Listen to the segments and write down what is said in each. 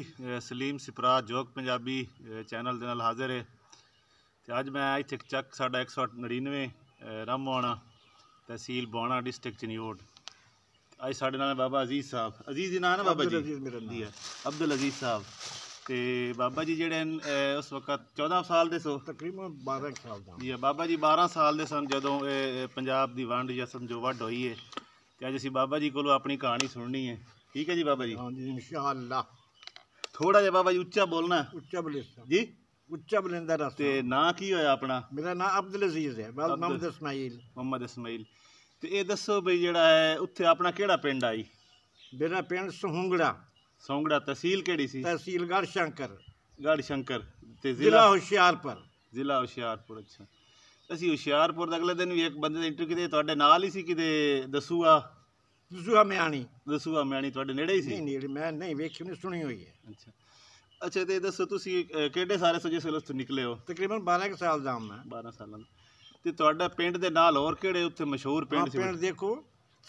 ਜੀ ਸਲੀਮ ਸਿਪਰਾ ਜੋਗ ਪੰਜਾਬੀ ਚੈਨਲ ਦੇ ਨਾਲ ਹਾਜ਼ਰ ਹੈ ਤੇ ਅੱਜ ਮੈਂ ਇੱਥੇ ਚੱਕ ਸਾਡਾ 199 ਰਾਮਵਾਣਾ ਤਹਿਸੀਲ ਬੋਣਾ ਡਿਸਟ੍ਰਿਕਟ ਚਨੀਓਟ ਅੱਜ ਸਾਡੇ ਨਾਲ ਬਾਬਾ ਅਜ਼ੀਜ਼ ਸਾਹਿਬ ਅਜ਼ੀਜ਼ ਜੀ ਨਾਂ ਨਾ ਬਾਬਾ ਜੀ ਮਿਰੰਦੀ ਹੈ ਅਬਦੁਲ ਅਜ਼ੀਜ਼ ਸਾਹਿਬ ਤੇ ਬਾਬਾ ਜੀ ਜਿਹੜੇ ਉਸ ਵਕਤ 14 ਸਾਲ ਦੇ ਸੋ ਤਕਰੀਬਨ 12 ਸਾਲ ਦਾ ਜੀ ਬਾਬਾ ਜੀ 12 ਸਾਲ ਦੇ ਸਨ ਜਦੋਂ ਪੰਜਾਬ ਦੀ ਵੰਡ ਜਾਂ ਸਮਝੋ ਵੱਡ ਹੋਈ ਹੈ ਤੇ ਅੱਜ ਅਸੀਂ ਬਾਬਾ ਜੀ ਕੋਲੋਂ ਆਪਣੀ ਕਹਾਣੀ ਸੁਣਨੀ ਹੈ ਠੀਕ ਹੈ ਜੀ ਬਾਬਾ ਜੀ ਹਾਂ ਜੀ ਇਨਸ਼ਾ ਅੱਲਾਹ ਥੋੜਾ ਜਿਹਾ ਬਾਬਾ ਜੀ ਉੱਚਾ ਬੋਲਣਾ ਉੱਚਾ ਬਲਿਸਤਾ ਜੀ ਉੱਚਾ ਬਲਿੰਦਾ ਰਸਤਾ ਤੇ ਨਾਂ ਕੀ ਹੋਇਆ ਆਪਣਾ ਮੇਰਾ ਨਾਮ ਅਬਦੁਲ ਅਜ਼ੀਜ਼ ਹੈ ਬਾਲ ਮੁਹੰਮਦ ਇਸਮਾਈਲ ਮੁਹੰਮਦ ਇਸਮਾਈਲ ਤੇ ਇਹ ਦੱਸੋ ਬਈ ਜਿਹੜਾ ਹੈ ਉੱਥੇ ਆਪਣਾ ਕਿਹੜਾ ਪਿੰਡ ਆਈ ਮੇਰਾ ਪਿੰਡ ਸੁਹੰਗੜਾ ਸੋਂਗੜਾ ਤਹਿਸੀਲ ਕਿਹੜੀ ਸੀ ਤਹਿਸੀਲ ਗੜ ਸ਼ੰਕਰ ਗੜ ਸ਼ੰਕਰ ਤੇ ਜ਼ਿਲ੍ਹਾ ਹੁਸ਼ਿਆਰਪੁਰ ਜ਼ਿਲ੍ਹਾ ਹੁਸ਼ਿਆਰਪੁਰ ਅੱਛਾ ਅਸੀਂ ਹੁਸ਼ਿਆਰਪੁਰ ਦਾ ਅਗਲੇ ਦਿਨ ਵੀ ਇੱਕ ਬੰਦੇ ਦਾ ਇੰਟਰਵਿਊ ਕਿਤੇ ਤੁਹਾਡੇ ਨਾਲ ਹੀ ਸੀ ਕਿਤੇ ਦਸੂਆ ਦਸੂਆ ਮਿਆਣੀ ਦਸੂਆ ਮਿਆਣੀ ਤੁਹਾਡੇ ਨੇੜੇ ਹੀ ਸੀ ਨਹੀਂ ਨੇੜੇ ਮੈਂ ਨਹੀਂ ਵੇਖੀ ਨਹੀਂ ਸੁਣੀ ਹੋਈ ਹੈ ਅੱਛਾ ਅੱਛਾ ਤੇ ਦੱਸੋ ਤੁਸੀਂ ਕਿਹੜੇ ਸਾਰੇ ਸਜੇ ਸਿਲਸ ਤੋਂ ਨਿਕਲੇ ਹੋ ਤਕਰੀਬਨ 12 ਸਾਲ ਦਾ ਮੈਂ 12 ਸਾਲਾਂ ਦਾ ਤੇ ਤੁਹਾਡਾ ਪਿੰਡ ਦੇ ਨਾਲ ਹੋਰ ਕਿਹੜੇ ਉੱਥੇ ਮਸ਼ਹੂਰ ਪਿੰਡ ਸੀ ਪਿੰਡ ਦੇਖੋ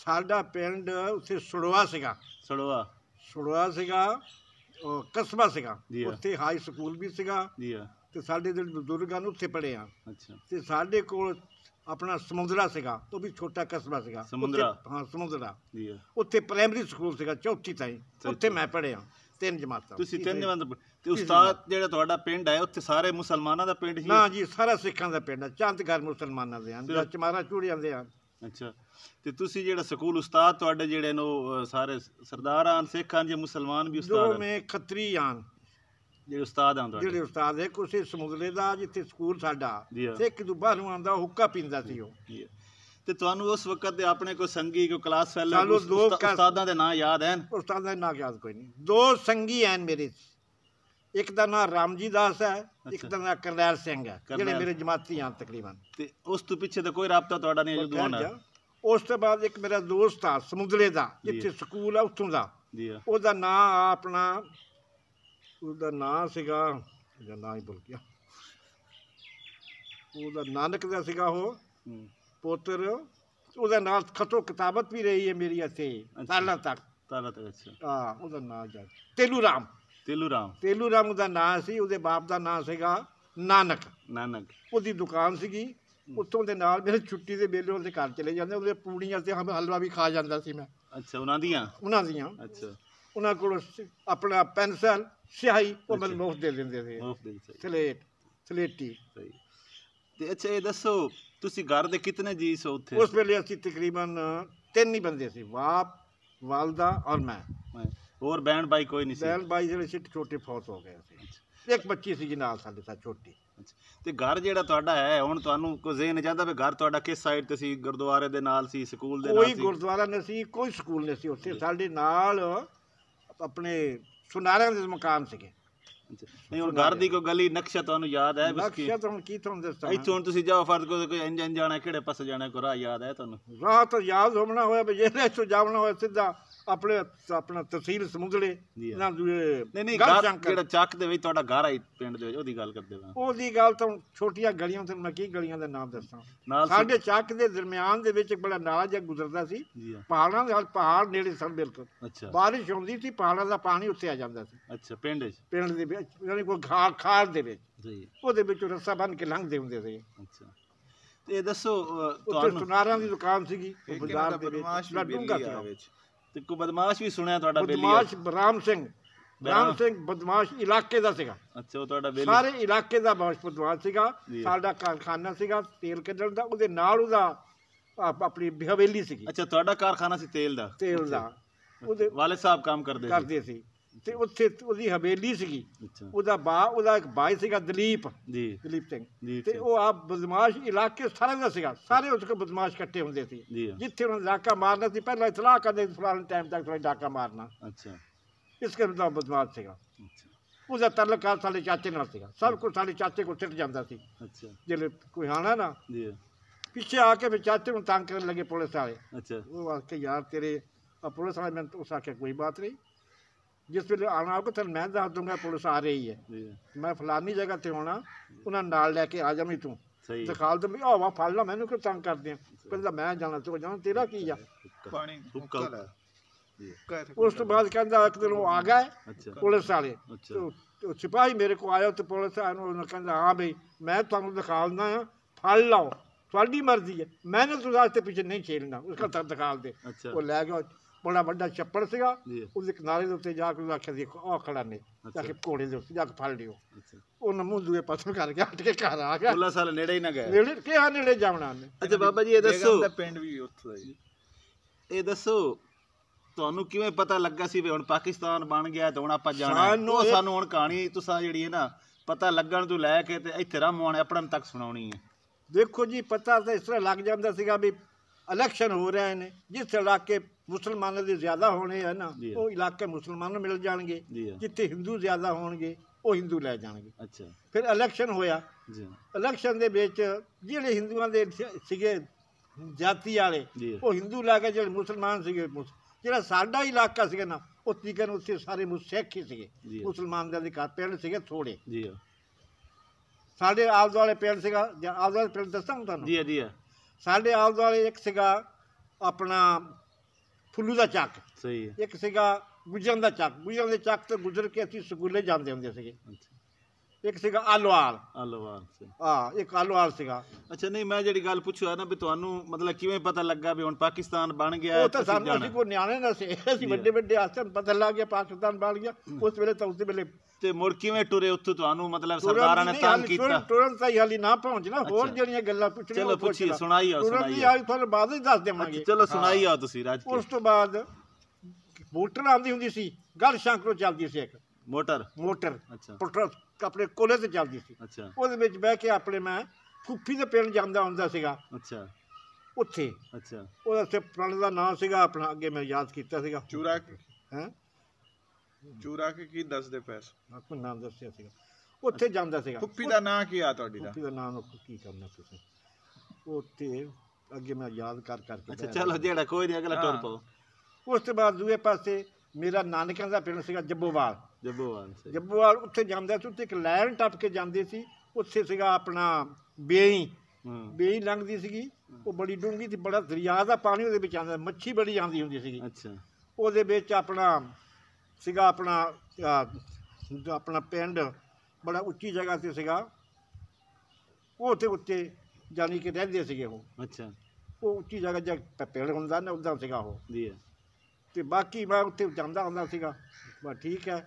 ਸਾਡਾ ਪਿੰਡ ਉੱਥੇ ਸੁੜਵਾ ਸੀਗਾ ਸੜਵਾ ਸੁੜਵਾ ਸੀਗਾ ਉਹ ਕਸਬਾ ਸੀਗਾ ਉੱਥੇ ਹਾਈ ਸਕੂਲ ਵੀ ਸੀਗਾ ਜੀ ਹਾਂ ਤੇ ਸਾਡੇ ਜਿਹੜੇ ਬਜ਼ੁਰਗਾਂ ਨੂੰ ਉੱਥੇ ਪੜਿਆ ਅੱਛਾ ਤੇ ਸਾਡੇ ਕੋਲ ਆਪਣਾ ਸਮੁੰਦਰਾ ਸੀਗਾ ਉਹ ਵੀ ਛੋਟਾ ਕਸਬਾ ਸੀਗਾ ਸਮੁੰਦਰਾ ਹਾਂ ਸਮੁੰਦਰਾ ਜੀ ਉੱਥੇ ਪ੍ਰਾਇਮਰੀ ਸਕੂਲ ਸੀਗਾ ਚੌਥੀ ਤਾਈ ਉੱਥੇ ਮੈਂ ਪੜਿਆ ਤਿੰਨ ਜਮਾਤਾਂ ਤੁਸੀਂ ਤਿੰਨ ਜਮਾਤ ਤੇ ਉਸਤਾਦ ਜਿਹੜਾ ਤੁਹਾਡਾ ਪਿੰਡ ਹੈ ਉੱਥੇ ਸਾਰੇ ਮੁਸਲਮਾਨਾਂ ਦਾ ਪਿੰਡ ਹੀ ਨਾ ਜੀ ਸਾਰਾ ਸਿੱਖਾਂ ਦਾ ਪਿੰਡ ਹੈ ਚੰਦ ਘਰ ਮੁਸਲਮਾਨਾਂ ਦੇ ਹਨ ਸਿਰਫ- ਚਮਾਰਾਂ ਚੂੜੀਆਂ ਜਾਂਦੇ ਆ ਅੱਛਾ ਤੇ ਤੁਸੀਂ ਜਿਹੜਾ ਸਕੂਲ ਉਸਤਾਦ ਤੁਹਾਡੇ ਜਿਹੜੇ ਨੇ ਸਾਰੇ ਸਰਦਾਰਾਂ ਸਿੱਖਾਂ ਸਿੱਖ ਮੁਸਲਮਾਨ ਵੀ ਉਸਤਾਦ ਜੋ ਹਨ? ਮੈਂ ਖੱਤਰੀ ਆਂ ਜਿਹੜੇ ਉਸਤਾਦ ਆ ਤੁਹਾਡੇ ਜਿਹੜੇ ਉਸਤਾਦ ਹੈ ਕੁਸੇ ਸਮੁਗਲੇ ਦਾ ਜਿੱਥੇ ਸਕੂਲ ਸਾਡਾ ਤੇ ਇੱਕ ਦੂਬਾ ਨੂੰ ਆਂਦਾ ਹੁੱਕਾ ਪੀਂਦਾ ਸੀ ਉਹ ਤੇ ਤੁਹਾਨੂੰ ਉਸ ਵਕਤ ਦੇ ਆਪਣੇ ਕੋਈ ਸੰਗੀ ਕੋਈ ਕਲਾਸ ਫੈਲੋ ਉਸਤਾਦਾਂ ਦੇ ਨਾਂ ਯਾਦ ਹਨ ਉਸਤਾਦਾਂ ਦੇ ਨਾਂ ਯਾਦ ਕੋਈ ਨਹੀਂ ਦੋ ਸੰਗੀ ਐਨ ਮੇਰੇ ਇੱਕ ਦਾ ਨਾਂ ਰਾਮਜੀ ਦਾਸ ਹੈ ਇੱਕ ਦਾ ਨਾਂ ਕਰਨੈਲ ਸਿੰਘ ਹੈ ਜਿਹੜੇ ਮੇਰੇ ਜਮਾਤੀ ਆਂ ਤਕਰੀਬਨ ਤੇ ਉਸ ਤੋਂ ਪਿੱਛੇ ਤਾਂ ਕੋਈ ਰਾਬਤਾ ਤੁਹਾਡਾ ਨਹੀਂ ਜਦੋਂ ਆਣਾ ਉਸ ਤੋਂ ਬਾਅਦ ਇੱਕ ਮੇਰਾ ਦੋਸਤ ਆ ਸਮੁੰਦਰੇ ਦਾ ਜਿੱਥੇ ਸਕੂਲ ਆ ਉੱਥੋਂ ਦਾ ਜੀ ਉਹਦਾ ਨਾਂ ਆ ਆਪਣਾ ਉਹਦਾ ਨਾਂ ਸੀਗਾ ਜਾਂ ਨਾਂ ਹੀ ਭੁੱਲ ਗਿਆ ਉਹਦਾ ਨਾਨਕ ਦਾ ਸੀਗਾ ਉਹ ਪੁੱਤਰ ਉਹਦਾ ਨਾਲ ਖਤੋ ਕਿਤਾਬਤ ਵੀ ਰਹੀ ਹੈ ਮੇਰੀ ਇੱਥੇ ਸਾਲਾਂ ਤੱਕ ਸਾਲਾਂ ਤੱਕ ਅੱਛਾ ਹਾਂ ਉਹਦਾ ਨਾਂ ਜਾ ਤੇਲੂ ਰਾਮ ਤੇਲੂ ਰਾਮ ਤੇਲੂ ਰਾਮ ਦਾ ਨਾਂ ਸੀ ਉਹਦੇ ਬਾਪ ਦਾ ਨਾਂ ਸੀਗਾ ਨਾਨਕ ਨਾਨਕ ਉਹਦੀ ਦੁਕਾਨ ਸੀਗੀ ਉੱਥੋਂ ਦੇ ਨਾਲ ਮੇਰੇ ਛੁੱਟੀ ਦੇ ਵੇਲੇ ਉਹਦੇ ਘਰ ਚਲੇ ਜਾਂਦੇ ਉਹਦੇ ਪੂੜੀਆਂ ਤੇ ਹਲਵਾ ਵੀ ਖਾ ਜਾਂਦਾ ਸੀ ਮੈਂ ਅੱਛਾ ਉਹਨਾਂ ਦੀਆਂ ਉਹਨਾਂ ਦੀਆਂ ਅੱਛਾ ਉਹਨਾਂ ਕੋਲ ਆਪਣਾ ਪੈਨਸਲ ਸਿਆਹੀ ਉਹ ਮਨਮੋਹ ਦੇ ਦਿੰਦੇ ਸੀ ਸਹੀ ਸਲੇਟ ਸਲੇਟੀ ਤੇ ਅੱਛਾ ਇਹ ਦੱਸੋ ਤੁਸੀਂ ਘਰ ਦੇ ਕਿੰਨੇ ਜੀ ਸੋ ਉੱਥੇ ਉਸ ਵੇਲੇ ਅਸੀਂ ਤਕਰੀਬਨ ਤਿੰਨ ਹੀ ਬੰਦੇ ਸੀ ਬਾਪ ਵਾਲਦਾ ਔਰ ਮੈਂ ਹੋਰ ਬੈਂਡ ਬਾਈ ਕੋਈ ਨਹੀਂ ਸੀ ਬੈਂਡ ਬਾਈ ਜਿਹੜੇ ਛੋਟੇ ਛੋਟੇ ਫੌਤ ਹੋ ਗਏ ਸੀ ਇੱਕ ਬੱਚੀ ਸੀ ਜੀ ਨਾਲ ਸਾਡੇ ਸਾਥ ਛੋਟੀ ਤੇ ਘਰ ਜਿਹੜਾ ਤੁਹਾਡਾ ਹੈ ਹੁਣ ਤੁਹਾਨੂੰ ਕੋਈ ਜ਼ਿਹਨ ਜਾਂਦਾ ਵੀ ਘਰ ਤੁਹਾਡਾ ਕਿਸ ਸਾਈਡ ਤੇ ਸੀ ਗੁਰਦੁਆਰੇ ਦੇ ਨਾਲ ਸੀ ਸਕੂਲ ਦੇ ਨਾਲ ਸੀ ਕੋਈ ਗੁਰਦੁਆਰਾ ਨਹੀਂ ਸੀ ਕੋਈ ਸਕੂਲ ਨਹੀਂ ਸੀ ਉੱਥੇ ਸਾਡੇ ਨਾਲ ਆਪਣੇ ਸੁਨਾਰਿਆਂ ਦੇ ਮਕਾਨ ਸੀਗੇ ਨਹੀਂ ਹੁਣ ਘਰ ਦੀ ਕੋਈ ਗਲੀ ਨਕਸ਼ਾ ਤੁਹਾਨੂੰ ਯਾਦ ਹੈ ਨਕਸ਼ਾ ਤੁਹਾਨੂੰ ਕੀ ਤੁਹਾਨੂੰ ਦੱਸਾਂ ਇੱਥੋਂ ਤੁਸੀਂ ਜਾਓ ਫਰਦ ਕੋ ਕੋਈ ਇੰਜਨ ਜਾਣਾ ਕਿਹੜੇ ਪਾਸੇ ਜਾਣਾ ਕੋ ਰਾਹ ਯਾਦ ਹੈ ਤੁਹਾਨੂੰ ਰਾਹ ਤਾਂ ਯਾਦ ਹੋਣਾ ਹੋਇਆ ਬਈ ਜਿਹੜੇ ਇੱਥੋਂ ਜਾਵਣਾ ਹੋਇਆ ਸਿੱਧਾ ਆਪਣੇ ਆਪਣਾ ਤਹਿਸੀਲ ਸਮੁੰਦਲੇ ਨਾ ਨਹੀਂ ਨਹੀਂ ਗੱਲ ਜਿਹੜਾ ਚੱਕ ਦੇ ਵਿੱਚ ਤੁਹਾਡਾ ਘਰ ਆਈ ਪਿੰਡ ਦੇ ਵਿੱਚ ਉਹਦੀ ਗੱਲ ਕਰਦੇ ਹਾਂ ਉਹਦੀ ਗੱਲ ਤਾਂ ਛੋਟੀਆਂ ਗਲੀਆਂ ਤੇ ਮੈਂ ਕੀ ਗਲੀਆਂ ਦੇ ਨਾਮ ਦੱਸਾਂ ਸਾਡੇ ਚੱਕ ਦੇ ਦਰਮਿਆਨ ਦੇ ਵਿੱਚ ਇੱਕ ਬੜਾ ਨਾਲਾ ਜਿਹਾ ਗੁਜ਼ਰਦਾ ਸੀ ਪਹਾੜਾਂ ਦੇ ਪਹਾੜ ਨੇੜੇ ਸਨ ਬਿਲਕੁਲ ਅੱਛਾ ਬਾਰਿਸ਼ ਹੁੰਦੀ ਸੀ ਪਹਾੜਾਂ ਦਾ ਪਾਣੀ ਉੱਤੇ ਆ ਜਾਂਦਾ ਸੀ ਅੱਛਾ ਪਿੰਡ ਵਿੱਚ ਪਿੰਡ ਦੇ ਵਿੱਚ ਯਾਨੀ ਕੋਈ ਘਾਹ ਖਾਲ ਦੇ ਵਿੱਚ ਜੀ ਉਹਦੇ ਵਿੱਚ ਰੱਸਾ ਬੰਨ ਕੇ ਲੰਘਦੇ ਹੁੰਦੇ ਸੀ ਅੱਛਾ ਤੇ ਇਹ ਦੱਸੋ ਤੁਹਾਨੂੰ ਸੁਨਾਰਾਂ ਦੀ ਦੁਕਾਨ ਸੀਗੀ ਉਹ ਬਾਜ਼ਾਰ ਦੇ ਵਿੱਚ ਬੜਾ ਡੂੰਘਾ ਸੀ। ਵਿੱਚ ਤੇ ਕੋ ਬਦਮਾਸ਼ ਵੀ ਸੁਣਿਆ ਤੁਹਾਡਾ ਬੇਲੀ ਬਦਮਾਸ਼ ਬਰਾਮ ਸਿੰਘ ਬਰਾਮ ਸਿੰਘ ਬਦਮਾਸ਼ ਇਲਾਕੇ ਦਾ ਸੀਗਾ ਅੱਛਾ ਉਹ ਤੁਹਾਡਾ ਬੇਲੀ ਸਾਰੇ ਇਲਾਕੇ ਦਾ ਬਾਸ਼ ਬਦਮਾਸ਼ ਸੀਗਾ ਸਾਡਾ ਕਾਰਖਾਨਾ ਸੀਗਾ ਤੇਲ ਕੱਢਣ ਦਾ ਉਹਦੇ ਨਾਲ ਉਹਦਾ ਆਪਣੀ ਹਵੇਲੀ ਸੀਗੀ ਅੱਛਾ ਤੁਹਾਡਾ ਕਾਰਖਾਨਾ ਸੀ ਤੇਲ ਦਾ ਤੇਲ ਦਾ ਉਹਦੇ ਵਾਲੇ ਸਾਹਿਬ ਕੰਮ ਕਰਦੇ ਸੀ ਕਰਦੇ ਸੀ ਤੇ ਉੱਥੇ ਉਹਦੀ ਹਵੇਲੀ ਸੀਗੀ ਉਹਦਾ ਬਾ ਉਹਦਾ ਇੱਕ ਬਾਈ ਸੀਗਾ ਦਲੀਪ ਜੀ ਦਲੀਪ ਸਿੰਘ ਤੇ ਉਹ ਆ ਬਦਮਾਸ਼ ਇਲਾਕੇ ਸਾਰਾ ਦਾ ਸੀਗਾ ਸਾਰੇ ਉਸ ਕੋ ਬਦਮਾਸ਼ ਇਕੱਠੇ ਹੁੰਦੇ ਸੀ ਜਿੱਥੇ ਉਹਨਾਂ ਡਾਕਾ ਮਾਰਨਾ ਸੀ ਪਹਿਲਾਂ ਇਤਲਾਹ ਕਰਦੇ ਫਲਾਣ ਟਾਈਮ ਤੱਕ ਤੁਹਾਡਾ ਡਾਕਾ ਮਾਰਨਾ ਅੱਛਾ ਇਸ ਕਿਸਮ ਦਾ ਬਦਮਾਸ਼ ਸੀਗਾ ਉਹਦਾ ਤਲਕਾਤ ਸਾਡੇ ਚਾਚੇ ਨਾਲ ਸੀਗਾ ਸਭ ਕੁਝ ਸਾਡੇ ਚਾਚੇ ਕੋਲ ਸਿੱਟ ਜਾਂਦਾ ਸੀ ਅੱਛਾ ਜਿਹੜੇ ਕੋਈ ਆਣਾ ਨਾ ਜੀ ਪਿੱਛੇ ਆ ਕੇ ਮੇਰੇ ਚਾਚੇ ਨੂੰ ਤੰਗ ਕਰਨ ਲੱਗੇ ਪੁਲਿਸ ਵਾਲੇ ਅੱਛਾ ਉਹ ਆ ਕੇ ਯਾਰ ਤੇਰੇ ਪੁਲਿਸ ਵਾਲੇ ਮੈਨੂੰ ਉਸ ਆਖਿਆ ਕੋਈ ਬਾਤ ਨਹੀਂ ਜਿਸ ਵੇਲੇ ਆਣਾ ਆਊਗਾ ਤੁਹਾਨੂੰ ਮੈਂ ਦੱਸ ਦੂੰਗਾ ਪੁਲਿਸ ਆ ਰਹੀ ਹੈ ਮੈਂ ਫਲਾਨੀ ਜਗ੍ਹਾ ਤੇ ਹੋਣਾ ਉਹਨਾਂ ਨਾਲ ਲੈ ਕੇ ਆ ਜਾਵੀਂ ਤੂੰ ਤੇ ਖਾਲਦ ਵੀ ਹਵਾ ਫੜ ਲਾ ਮੈਨੂੰ ਕਿਉਂ ਤੰਗ ਕਰਦੇ ਆ ਕਹਿੰਦਾ ਮੈਂ ਜਾਣਾ ਤੂੰ ਜਾਣਾ ਤੇਰਾ ਕੀ ਆ ਪਾਣੀ ਉਸ ਤੋਂ ਬਾਅਦ ਕਹਿੰਦਾ ਇੱਕ ਦਿਨ ਉਹ ਆ ਗਏ ਪੁਲਿਸ ਵਾਲੇ ਉਹ ਸਿਪਾਹੀ ਮੇਰੇ ਕੋ ਆਇਆ ਤੇ ਪੁਲਿਸ ਆ ਨੂੰ ਕਹਿੰਦਾ ਹਾਂ ਬਈ ਮੈਂ ਤੁਹਾਨੂੰ ਦਿਖਾ ਦਿੰਦਾ ਆ ਫੜ ਲਓ ਤੁਹਾਡੀ ਮਰਜ਼ੀ ਹੈ ਮੈਂ ਤੁਹਾਨੂੰ ਰਾਸਤੇ ਪਿੱਛੇ ਨਹੀਂ ਛੇੜਨਾ ਉਸ ਦਾ ਦਿਖਾ ਦੇ ਉਹ ਲੈ ਗਿਆ ਬੜਾ ਵੱਡਾ ਛੱਪੜ ਸੀਗਾ ਉਹਦੇ ਕਿਨਾਰੇ ਦੇ ਉੱਤੇ ਜਾ ਕੇ ਆਖਿਆ ਦੇਖੋ ਆਹ ਖੜਾ ਨੇ ਜਾ ਕੇ ਘੋੜੇ ਦੇ ਉੱਤੇ ਜਾ ਕੇ ਫੜ ਲਿਓ ਉਹ ਨਮੂ ਦੂਏ ਪਾਸੇ ਕਰ ਗਿਆ ਹਟ ਕੇ ਘਰ ਆ ਗਿਆ 16 ਸਾਲ ਨੇੜੇ ਹੀ ਨਾ ਗਏ ਨੇੜੇ ਕਿਹਾ ਨੇੜੇ ਜਾਵਣਾ ਨੇ ਅੱਛਾ ਬਾਬਾ ਜੀ ਇਹ ਦੱਸੋ ਪਿੰਡ ਵੀ ਉੱਥੇ ਹੈ ਜੀ ਇਹ ਦੱਸੋ ਤੁਹਾਨੂੰ ਕਿਵੇਂ ਪਤਾ ਲੱਗਾ ਸੀ ਵੀ ਹੁਣ ਪਾਕਿਸਤਾਨ ਬਣ ਗਿਆ ਤੇ ਹੁਣ ਆਪਾਂ ਜਾਣਾ ਉਹ ਸਾਨੂੰ ਹੁਣ ਕਹਾਣੀ ਤੁਸੀਂ ਜਿਹੜੀ ਹੈ ਨਾ ਪਤਾ ਲੱਗਣ ਤੋਂ ਲੈ ਕੇ ਤੇ ਇੱਥੇ ਰਾਮੋਣ ਆਪਣਨ ਤੱਕ ਸੁਣਾਉਣੀ ਹੈ ਦੇਖੋ ਜੀ ਪਤਾ ਤਾਂ ਇਸ ਤਰ੍ਹਾਂ ਲੱਗ ਜਾਂਦਾ ਸੀਗਾ ਵੀ ਇਲੈਕਸ਼ਨ ਹੋ ਰਹੇ ਨੇ ਜਿਸ ਇਲਾਕੇ ਮੁਸਲਮਾਨਾਂ ਦੇ ਜ਼ਿਆਦਾ ਹੋਣੇ ਆ ਨਾ ਉਹ ਇਲਾਕੇ ਮੁਸਲਮਾਨ ਨੂੰ ਮਿਲ ਜਾਣਗੇ ਜਿੱਥੇ ਹਿੰਦੂ ਜ਼ਿਆਦਾ ਹੋਣਗੇ ਉਹ ਹਿੰਦੂ ਲੈ ਜਾਣਗੇ ਅੱਛਾ ਫਿਰ ਇਲੈਕਸ਼ਨ ਹੋਇਆ ਜੀ ਇਲੈਕਸ਼ਨ ਦੇ ਵਿੱਚ ਜਿਹੜੇ ਹਿੰਦੂਆਂ ਦੇ ਸੀਗੇ ਜਾਤੀ ਵਾਲੇ ਉਹ ਹਿੰਦੂ ਲੈ ਕੇ ਜਿਹੜੇ ਮੁਸਲਮਾਨ ਸੀਗੇ ਜਿਹੜਾ ਸਾਡਾ ਇਲਾਕਾ ਸੀਗਾ ਨਾ ਉਹ ਤੀਕਨ ਉੱਥੇ ਸਾਰੇ ਮੁਸਲਮਾਨ ਹੀ ਸੀਗੇ ਮੁਸਲਮਾਨ ਦੇ ਅਧਿਕਾਰ ਪਿੰਡ ਸੀਗੇ ਥੋੜੇ ਜੀ ਸਾਡੇ ਆਲੇ ਵਾਲੇ ਪਿੰਡ ਸੀਗਾ ਜਾਂ ਆਲੇ ਪਿੰਡ ਦੱਸਾਂ ਤੁਹਾਨੂੰ ਜੀ ਜੀ ਸਾਡੇ ਆਲ ਦੁਆਲੇ ਇੱਕ ਸੀਗਾ ਆਪਣਾ ਫੁੱਲੂ ਦਾ ਚੱਕ ਸਹੀ ਹੈ ਇੱਕ ਸੀਗਾ ਗੁਜਰਨ ਦਾ ਚੱਕ ਗੁਜਰਨ ਦੇ ਚੱਕ ਤੇ ਗੁਜ਼ਰ ਕੇ ਅਸੀਂ ਸਕੂਲੇ ਜਾਂਦੇ ਹੁੰਦੇ ਸੀਗੇ ਇੱਕ ਸੀਗਾ ਆਲਵਾਲ ਆਲਵਾਲ ਸੀ ਹਾਂ ਇੱਕ ਆਲਵਾਲ ਸੀਗਾ ਅੱਛਾ ਨਹੀਂ ਮੈਂ ਜਿਹੜੀ ਗੱਲ ਪੁੱਛਿਆ ਨਾ ਵੀ ਤੁਹਾਨੂੰ ਮਤਲਬ ਕਿਵੇਂ ਪਤਾ ਲੱਗਾ ਵੀ ਹੁਣ ਪਾਕਿਸਤਾਨ ਬਣ ਗਿਆ ਉਹ ਤਾਂ ਸਾਨੂੰ ਅਸੀਂ ਕੋ ਨਿਆਣੇ ਨਾ ਸੀ ਅਸੀਂ ਵੱਡੇ ਵੱਡੇ ਆਸਨ ਪਤਾ ਲੱਗ ਗਿਆ ਪਾਕਿਸਤਾਨ ਬਣ ਗਿਆ ਉਸ ਵੇਲੇ ਤਾਂ ਉਸ ਵੇਲੇ ਤੇ ਮੁੜ ਕਿਵੇਂ ਟੁਰੇ ਉੱਥੋਂ ਤੁਹਾਨੂੰ ਮਤਲਬ ਸਰਦਾਰਾਂ ਨੇ ਤੰਗ ਕੀਤਾ ਤਾਂ ਹੀ ਹਾਲੀ ਨਾ ਪਹੁੰਚ ਨਾ ਹੋਰ ਜਿਹੜੀਆਂ ਗੱਲਾਂ ਪੁੱਛਣੀਆਂ ਚਲੋ ਪੁੱਛੀ ਸੁਣਾਈ ਸੁਣਾਈਓ ਦੀ ਆਈ ਤੁਹਾਨੂੰ ਬਾਅਦ ਹੀ ਦੱਸ ਦੇਵਾਂਗੇ ਚਲੋ ਸੁਣਾਈ ਆ ਤੁਸੀਂ ਰਾਜ ਉਸ ਤੋਂ ਬਾਅਦ ਮੋਟਰ ਆਉਂਦੀ ਹੁੰਦੀ ਸੀ ਗੱਲ ਸ਼ਾਂਕਰੋ ਚੱਲਦੀ ਸੀ ਇੱਕ ਮੋਟਰ ਮੋਟਰ ਅੱਛਾ ਪੈਟਰੋਲ ਆਪਣੇ ਕੋਲੇ ਤੇ ਚੱਲਦੀ ਸੀ ਅੱਛਾ ਉਹਦੇ ਵਿੱਚ ਬਹਿ ਕੇ ਆਪਣੇ ਮੈਂ ਫੁੱਫੀ ਦੇ ਪਿੰਡ ਜਾਂਦਾ ਹੁੰਦਾ ਸੀਗਾ ਅੱਛਾ ਉੱਥੇ ਅੱਛਾ ਉਹਦਾ ਸਿਰ ਪਿੰਡ ਦਾ ਨਾਮ ਸੀਗਾ ਆਪਣਾ ਅੱਗੇ ਮੈਂ ਯਾਦ ਕੀਤਾ ਸੀਗਾ ਚੂਰਾ ਹੈ ਚੂਰਾ ਕੇ ਕੀ ਦੱਸਦੇ ਪੈਸ ਮੈਂ ਕੋਈ ਨਾਮ ਦੱਸਿਆ ਸੀਗਾ ਉੱਥੇ ਜਾਂਦਾ ਸੀਗਾ ਫੁੱਪੀ ਦਾ ਨਾਂ ਕੀ ਆ ਤੁਹਾਡੀ ਦਾ ਫੁੱਪੀ ਦਾ ਨਾਮ ਕੀ ਕਰਨਾ ਤੁਸੀਂ ਉੱਥੇ ਅੱਗੇ ਮੈਂ ਯਾਦ ਕਰ ਕਰਕੇ ਅੱਛਾ ਚਲੋ ਜਿਹੜਾ ਕੋਈ ਨਹੀਂ ਅਗਲਾ ਟੁਰ ਪੋ ਉਸ ਤੋਂ ਬਾਅਦ ਦੂਏ ਪਾਸੇ ਮੇਰਾ ਨਾਨਕਾਂ ਦਾ ਪਿੰਡ ਸੀਗਾ ਜੱਬੋਵਾਲ ਜੱਬੋਵਾਲ ਸੀ ਜੱਬੋਵਾਲ ਉੱਥੇ ਜਾਂਦਾ ਸੀ ਉੱਥੇ ਇੱਕ ਲੈਣ ਟੱਪ ਕੇ ਜਾਂਦੇ ਸੀ ਉੱਥੇ ਸੀਗਾ ਆਪਣਾ ਬੇਈ ਬੇਈ ਲੰਘਦੀ ਸੀਗੀ ਉਹ ਬੜੀ ਡੂੰਗੀ ਸੀ ਬੜਾ ਦਰਿਆ ਦਾ ਪਾਣੀ ਉਹਦੇ ਵਿੱਚ ਆਉਂਦਾ ਮੱਛੀ ਬੜੀ ਆਉਂਦੀ ਹੁੰਦੀ ਸੀਗੀ ਅੱਛਾ ਉਹਦੇ ਵਿੱਚ ਆਪਣਾ ਸੀਗਾ ਆਪਣਾ ਆਪਣਾ ਪਿੰਡ ਬੜਾ ਉੱਚੀ ਜਗ੍ਹਾ ਤੇ ਸੀਗਾ ਉਹ ਉੱਥੇ ਉੱਤੇ ਜਾਨੀ ਕਿ ਰਹਿੰਦੇ ਸੀਗੇ ਉਹ ਅੱਛਾ ਉਹ ਉੱਚੀ ਜਗ੍ਹਾ ਜਾਂ ਪਿੰਡ ਹੁੰਦਾ ਨਾ ਉਦਾਂ ਸੀਗਾ ਉਹ ਜੀ ਤੇ ਬਾਕੀ ਮੈਂ ਉੱਥੇ ਜਾਂਦਾ ਹੁੰਦਾ ਸੀਗਾ ਬਸ ਠੀਕ ਹੈ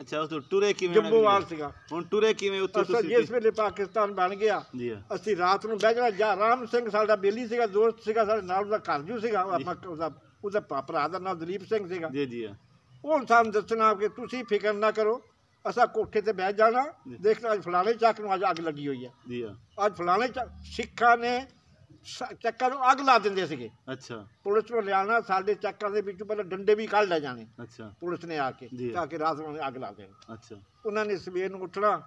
ਅੱਛਾ ਉਸ ਟੁਰੇ ਕਿਵੇਂ ਵਾਲ ਸੀਗਾ ਹੁਣ ਟੁਰੇ ਕਿਵੇਂ ਉੱਥੇ ਤੁਸੀਂ ਜਿਸ ਵੇਲੇ ਪਾਕਿਸਤਾਨ ਬਣ ਗਿਆ ਜੀ ਅਸੀਂ ਰਾਤ ਨੂੰ ਬਹਿ ਜਾਣਾ ਜਾ ਰਾਮ ਸਿੰਘ ਸਾਡਾ ਬੇਲੀ ਸੀਗਾ ਦੋਸਤ ਸੀਗਾ ਸਾਡੇ ਨਾਲ ਉਹਦਾ ਘਰ ਜੂ ਸੀਗਾ ਉਹਦਾ ਉਹਦਾ ਭਰਾ ਦਾ ਨਾਮ ਦਲੀਪ ਸਿੰਘ ਸੀਗਾ ਜੀ ਜੀ ਉਹ ਸਾਨੂੰ ਦੱਸਣਾ ਕਿ ਤੁਸੀਂ ਫਿਕਰ ਨਾ ਕਰੋ ਅਸਾਂ ਕੋਠੇ ਤੇ ਬਹਿ ਜਾਣਾ ਦੇਖਣਾ ਅੱਜ ਫਲਾਣੇ ਚੱਕ ਨੂੰ ਅੱਜ ਅੱਗ ਲੱਗੀ ਹੋਈ ਹੈ ਜੀ ਹਾਂ ਅੱਜ ਫਲਾਣੇ ਚੱਕ ਸਿੱਖਾਂ ਨੇ ਚੱਕਾਂ ਨੂੰ ਅੱਗ ਲਾ ਦਿੰਦੇ ਸੀਗੇ ਅੱਛਾ ਪੁਲਿਸ ਨੂੰ ਲਿਆਣਾ ਸਾਡੇ ਚੱਕਾਂ ਦੇ ਵਿੱਚੋਂ ਪਹਿਲਾਂ ਡੰਡੇ ਵੀ ਕੱਢ ਲੈ ਜਾਣੇ ਅੱਛਾ ਪੁਲਿਸ ਨੇ ਆ ਕੇ ਤਾਂ ਕਿ ਰਾਤ ਨੂੰ ਅੱਗ ਲਾ ਦੇਣ ਅੱਛਾ ਉਹਨਾਂ ਨੇ ਸਵੇਰ ਨੂੰ ਉੱਠਣਾ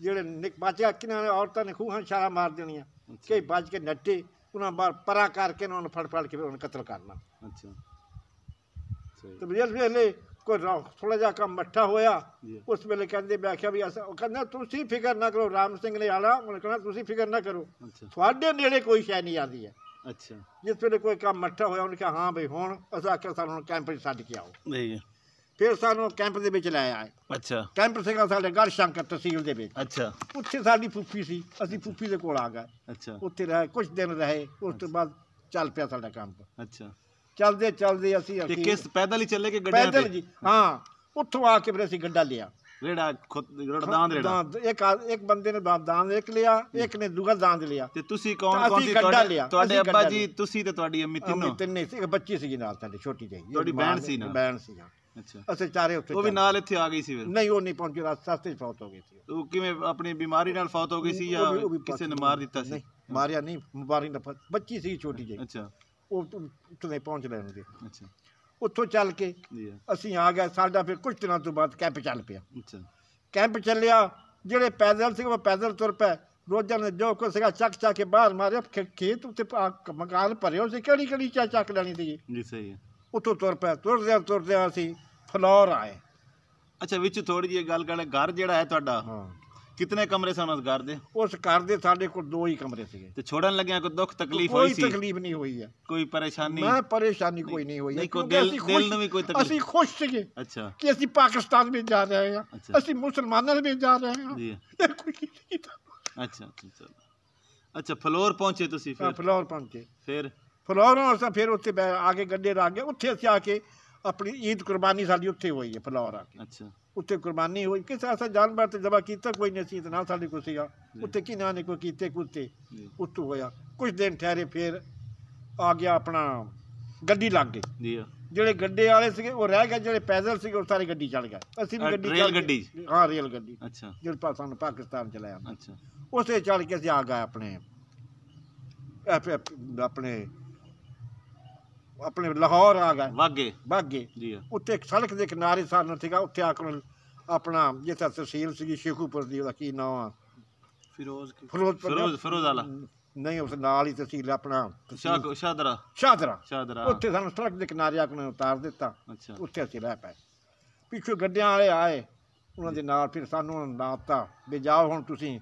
ਜਿਹੜੇ ਨਿਕ ਬਾਚਿਆ ਕਿਨਾਂ ਨੇ ਔਰਤਾਂ ਨੇ ਖੂਹਾਂ ਛਾਲਾ ਮਾਰ ਦੇਣੀਆਂ ਕਿ ਬਾਜ ਕੇ ਨੱਟੇ ਉਹਨਾਂ ਬਾਹਰ ਪਰਾ ਕਰਕੇ ਉਹਨਾਂ ਨੂੰ ਫੜ ਫੜ ਕੇ ਉਹਨਾਂ ਕਤਲ ਕਰਨਾ ਅੱਛਾ ਤੇ ਵੀ ਇਹਨੇ ਕੋਈ ਥੋੜਾ ਜਿਹਾ ਕੰਮ ਮੱਠਾ ਹੋਇਆ ਉਸ ਵੇਲੇ ਕਹਿੰਦੇ ਮੈਂ ਆਖਿਆ ਵੀ ਉਹ ਕਹਿੰਦਾ ਤੁਸੀਂ ਫਿਕਰ ਨਾ ਕਰੋ ਰਾਮ ਸਿੰਘ ਨੇ ਆਲਾ ਉਹਨੇ ਕਹਿੰਦਾ ਤੁਸੀਂ ਫਿਕਰ ਨਾ ਕਰੋ ਤੁਹਾਡੇ ਨੇੜੇ ਕੋਈ ਸ਼ੈ ਨਹੀਂ ਆਦੀ ਹੈ ਅੱਛਾ ਜਿਸ ਵੇਲੇ ਕੋਈ ਕੰਮ ਮੱਠਾ ਹੋਇਆ ਉਹਨੇ ਕਿਹਾ ਹਾਂ ਭਈ ਹੁਣ ਅਸਾਂ ਆਖਿਆ ਸਾਨੂੰ ਕੈਂਪ ਵਿੱਚ ਛੱਡ ਕੇ ਆਓ ਨਹੀਂ ਫਿਰ ਸਾਨੂੰ ਕੈਂਪ ਦੇ ਵਿੱਚ ਲੈ ਆਏ ਅੱਛਾ ਕੈਂਪ ਸੀਗਾ ਸਾਡੇ ਗੜ ਸ਼ੰਕਰ ਤਸੀਲ ਦੇ ਵਿੱਚ ਅੱਛਾ ਉੱਥੇ ਸਾਡੀ ਫੁੱਫੀ ਸੀ ਅਸੀਂ ਫੁੱਫੀ ਦੇ ਕੋਲ ਆ ਗਏ ਅੱਛਾ ਉੱਥੇ ਰਹੇ ਕੁਝ ਦਿਨ ਰਹੇ ਉਸ ਤੋਂ ਬਾਅਦ ਚੱਲ ਪਿਆ ਸਾਡਾ ਕੰਮ ਅੱਛਾ ਚੱਲਦੇ ਚੱਲਦੇ ਅਸੀਂ ਤੇ ਅਸੀਂ ਕਿਸ ਪੈਦਲ ਹੀ ਚੱਲੇ ਕਿ ਗੱਡੀਆਂ ਪੈਦਲ ਜੀ ਹਾਂ ਉੱਥੋਂ ਆ ਕੇ ਫਿਰ ਅਸੀਂ ਗੱਡਾ ਲਿਆ ਰੇੜਾ ਖੁਦ ਰੜਦਾਂ ਰੇੜਾ ਇੱਕ ਇੱਕ ਬੰਦੇ ਨੇ ਦਾ- ਦਾਂਦ ਇੱਕ ਲਿਆ ਇੱਕ ਨੇ ਦੂਗਾ ਦਾਂਦ ਲਿਆ ਤੇ ਤੁਸੀਂ ਕੌਣ ਕੌਣ ਸੀ ਗੱਡਾ ਲਿਆ, ਤੁਹਾਡੇ ਅੱਬਾ ਜੀ ਤੁਸੀਂ ਤੇ ਤੁਹਾਡੀ ਅੰਮੀ ਤਿੰਨੋਂ ਅਸੀਂ ਤਿੰਨੇ ਸੀ ਇੱਕ ਬੱਚੀ ਸੀਗੀ ਨਾਲ ਸਾਡੇ ਛੋਟੀ ਜਿਹੀ ਤੁਹਾਡੀ ਬੈਣ ਸੀ ਨਾ ਬੈਣ ਸੀ ਹਾਂ। ਅੱਛਾ ਅਸੀਂ ਚਾਰੇ ਉੱਥੇ ਉਹ ਵੀ ਨਾਲ ਇੱਥੇ ਆ ਗਈ ਸੀ ਫਿਰ ਨਹੀਂ ਉਹ ਨਹੀਂ ਪਹੁੰਚੀ ਰਾਤ ਸਸਤੇ 'ਚ ਫੌਤ ਹੋ ਗਈ ਸੀ ਉਹ ਕਿਵੇਂ ਆਪਣੀ ਬਿਮਾਰੀ ਨਾਲ ਫੌਤ ਹੋ ਗਈ ਸੀ ਜਾਂ ਕਿਸੇ ਨੇ ਮਾਰ ਦਿੱਤਾ ਸੀ ਮਾਰਿਆ ਨਹੀਂ ਮਾਰੀ ਨਾ ਬੱਚੀ ਸੀ ਛੋਟੀ ਜਿਹੀ ਅੱਛਾ ਉਹ ਉੱਥੇ ਪਹੁੰਚਦੇ ਹੁੰਦੇ ਅੱਛਾ ਉੱਥੋਂ ਚੱਲ ਕੇ ਅਸੀਂ ਆ ਗਏ ਸਾਡਾ ਫਿਰ ਕੁਝ ਦਿਨਾਂ ਤੋਂ ਬਾਅਦ ਕੈਂਪ ਚੱਲ ਪਿਆ ਅੱਛਾ ਕੈਂਪ ਚੱਲਿਆ ਜਿਹੜੇ ਪੈਦਲ ਸੀ ਉਹ ਪੈਦਲ ਤੁਰ ਪਏ ਰੋਜ਼ਾਂ ਨੇ ਜੋ ਕੁਛ ਸੀਗਾ ਚੱਕ ਚੱਕ ਕੇ ਬਾਹਰ ਮਾਰਿਆ ਖੇਤ ਉੱਤੇ ਮਕਾਨ ਭਰੇ ਹੋਏ ਸੀ ਕਿਹੜੀ ਕਿਹੜੀ ਚਾ ਚੱਕ ਲੈਣੀ ਸੀ ਜੀ ਸਹੀ ਹੈ ਉੱਥੋਂ ਤੁਰ ਪਏ ਤੁਰਦੇ ਆ ਅਸੀਂ ਫਲੋਰ ਆਏ ਅੱਛਾ ਵਿੱਚ ਥੋੜੀ ਜਿਹੀ ਗੱਲ ਕਰਨ ਘਰ ਜਿਹੜਾ ਹੈ ਤੁਹਾਡਾ ਹਾਂ ਕਿਤਨੇ ਕਮਰੇ ਸਨ ਉਸ ਘਰ ਦੇ ਉਸ ਘਰ ਦੇ ਸਾਡੇ ਕੋਲ ਦੋ ਹੀ ਕਮਰੇ ਸੀਗੇ ਤੇ ਛੋੜਨ ਲੱਗਿਆ ਕੋਈ ਦੁੱਖ ਤਕਲੀਫ ਹੋਈ ਸੀ ਕੋਈ ਤਕਲੀਫ ਨਹੀਂ ਹੋਈ ਹੈ ਕੋਈ ਪਰੇਸ਼ਾਨੀ ਮੈਂ ਪਰੇਸ਼ਾਨੀ ਕੋਈ ਨਹੀਂ ਹੋਈ ਨਹੀਂ ਕੋਈ ਦਿਲ ਦਿਲ ਨੂੰ ਵੀ ਕੋਈ ਤਕਲੀਫ ਅਸੀਂ ਖੁਸ਼ ਸੀਗੇ ਅੱਛਾ ਕਿ ਅਸੀਂ ਪਾਕਿਸਤਾਨ ਵਿੱਚ ਜਾ ਰਹੇ ਹਾਂ ਅਸੀਂ ਮੁਸਲਮਾਨਾਂ ਵਿੱਚ ਜਾ ਰਹੇ ਹਾਂ ਜੀ ਇਹ ਕੋਈ ਨਹੀਂ ਅੱਛਾ ਅੱਛਾ ਅੱਛਾ ਫਲੋਰ ਪਹੁੰਚੇ ਤੁਸੀਂ ਫਿਰ ਫਲੋਰ ਪਹੁੰਚੇ ਫਿਰ ਫਲੋਰੋਂ ਅਸਾਂ ਫਿਰ ਉੱਥੇ ਆਗੇ ਗੱਡੇ ਲਾ ਕੇ ਉੱਥੇ ਅਸੀਂ ਆ ਕੇ ਆਪਣੀ ਈਦ ਕੁਰਬਾਨੀ ਸਾਡੀ ਉੱਥੇ ਹੋਈ ਹੈ ਫਲੋਰ ਆ ਕੇ ਅੱਛਾ ਉੱਥੇ ਕੁਰਬਾਨੀ ਹੋਈ ਕਿਸ ਐਸਾ ਜਾਨਵਰ ਤੇ ਜਬਾ ਕੀਤਾ ਕੋਈ ਨਹੀਂ ਸੀ ਨਾ ਸਾਡੀ ਕੋਲ ਸੀਗਾ ਉੱਥੇ ਨਾ ਨੇ ਕੋਈ ਕੀਤੇ ਕੁੱਤੇ ਉੱਤੋਂ ਹੋਇਆ ਕੁਝ ਦਿਨ ਠਹਿਰੇ ਫੇਰ ਆ ਗਿਆ ਆਪਣਾ ਗੱਡੀ ਲੱਗ ਗਈ ਜੀ ਜਿਹੜੇ ਗੱਡੇ ਵਾਲੇ ਸੀਗੇ ਉਹ ਰਹਿ ਗਏ ਜਿਹੜੇ ਪੈਦਲ ਸੀਗੇ ਉਹ ਸਾਰੇ ਗੱਡੀ ਚੜ ਗਏ ਅਸੀਂ ਵੀ ਗੱਡੀ ਚੱਲ ਗੱਡੀ ਹਾਂ ਰੀਅਲ ਗੱਡੀ ਅੱਛਾ ਜਿਹੜੇ ਨੂੰ ਪਾਕਿਸਤਾਨ ਚ ਅੱਛਾ ਉਸੇ ਚੜ ਕੇ ਅਸੀਂ ਆ ਗਏ ਆਪਣੇ ਆਪਣੇ ਆਪਣੇ ਲਾਹੌਰ ਆ ਗਏ ਵਾਗੇ ਵਾਗੇ ਜੀ ਉੱਤੇ ਇੱਕ ਸੜਕ ਦੇ ਕਿਨਾਰੇ ਸਾਨੂੰ ਸੀਗਾ ਉੱਥੇ ਆਕਣ ਆਪਣਾ ਜਿੱਥੇ ਤਸਵੀਰ ਸੀਗੀ ਸ਼ੇਖੂਪੁਰ ਦੀ ਉਹਦਾ ਕੀ ਨਾਮ ਆ ਫਿਰੋਜ਼ ਫਿਰੋਜ਼ ਫਿਰੋਜ਼ ਵਾਲਾ ਨਹੀਂ ਉਸ ਨਾਲ ਹੀ ਤਸਵੀਰ ਆਪਣਾ ਸ਼ਾਦਰਾ ਸ਼ਾਦਰਾ ਸ਼ਾਦਰਾ ਉੱਥੇ ਸਾਨੂੰ ਸੜਕ ਦੇ ਕਿਨਾਰੇ ਆਕਣ ਉਤਾਰ ਦਿੱਤਾ ਉੱਥੇ ਅਸੀਂ ਰਹਿ ਪਏ ਪਿੱਛੇ ਗੱਡਿਆਂ ਵਾਲੇ ਆਏ ਉਹਨਾਂ ਦੇ ਨਾਲ ਫਿਰ ਸਾਨੂੰ ਉਹਨਾਂ ਵੀ ਜਾਓ ਹੁਣ ਤੁਸੀਂ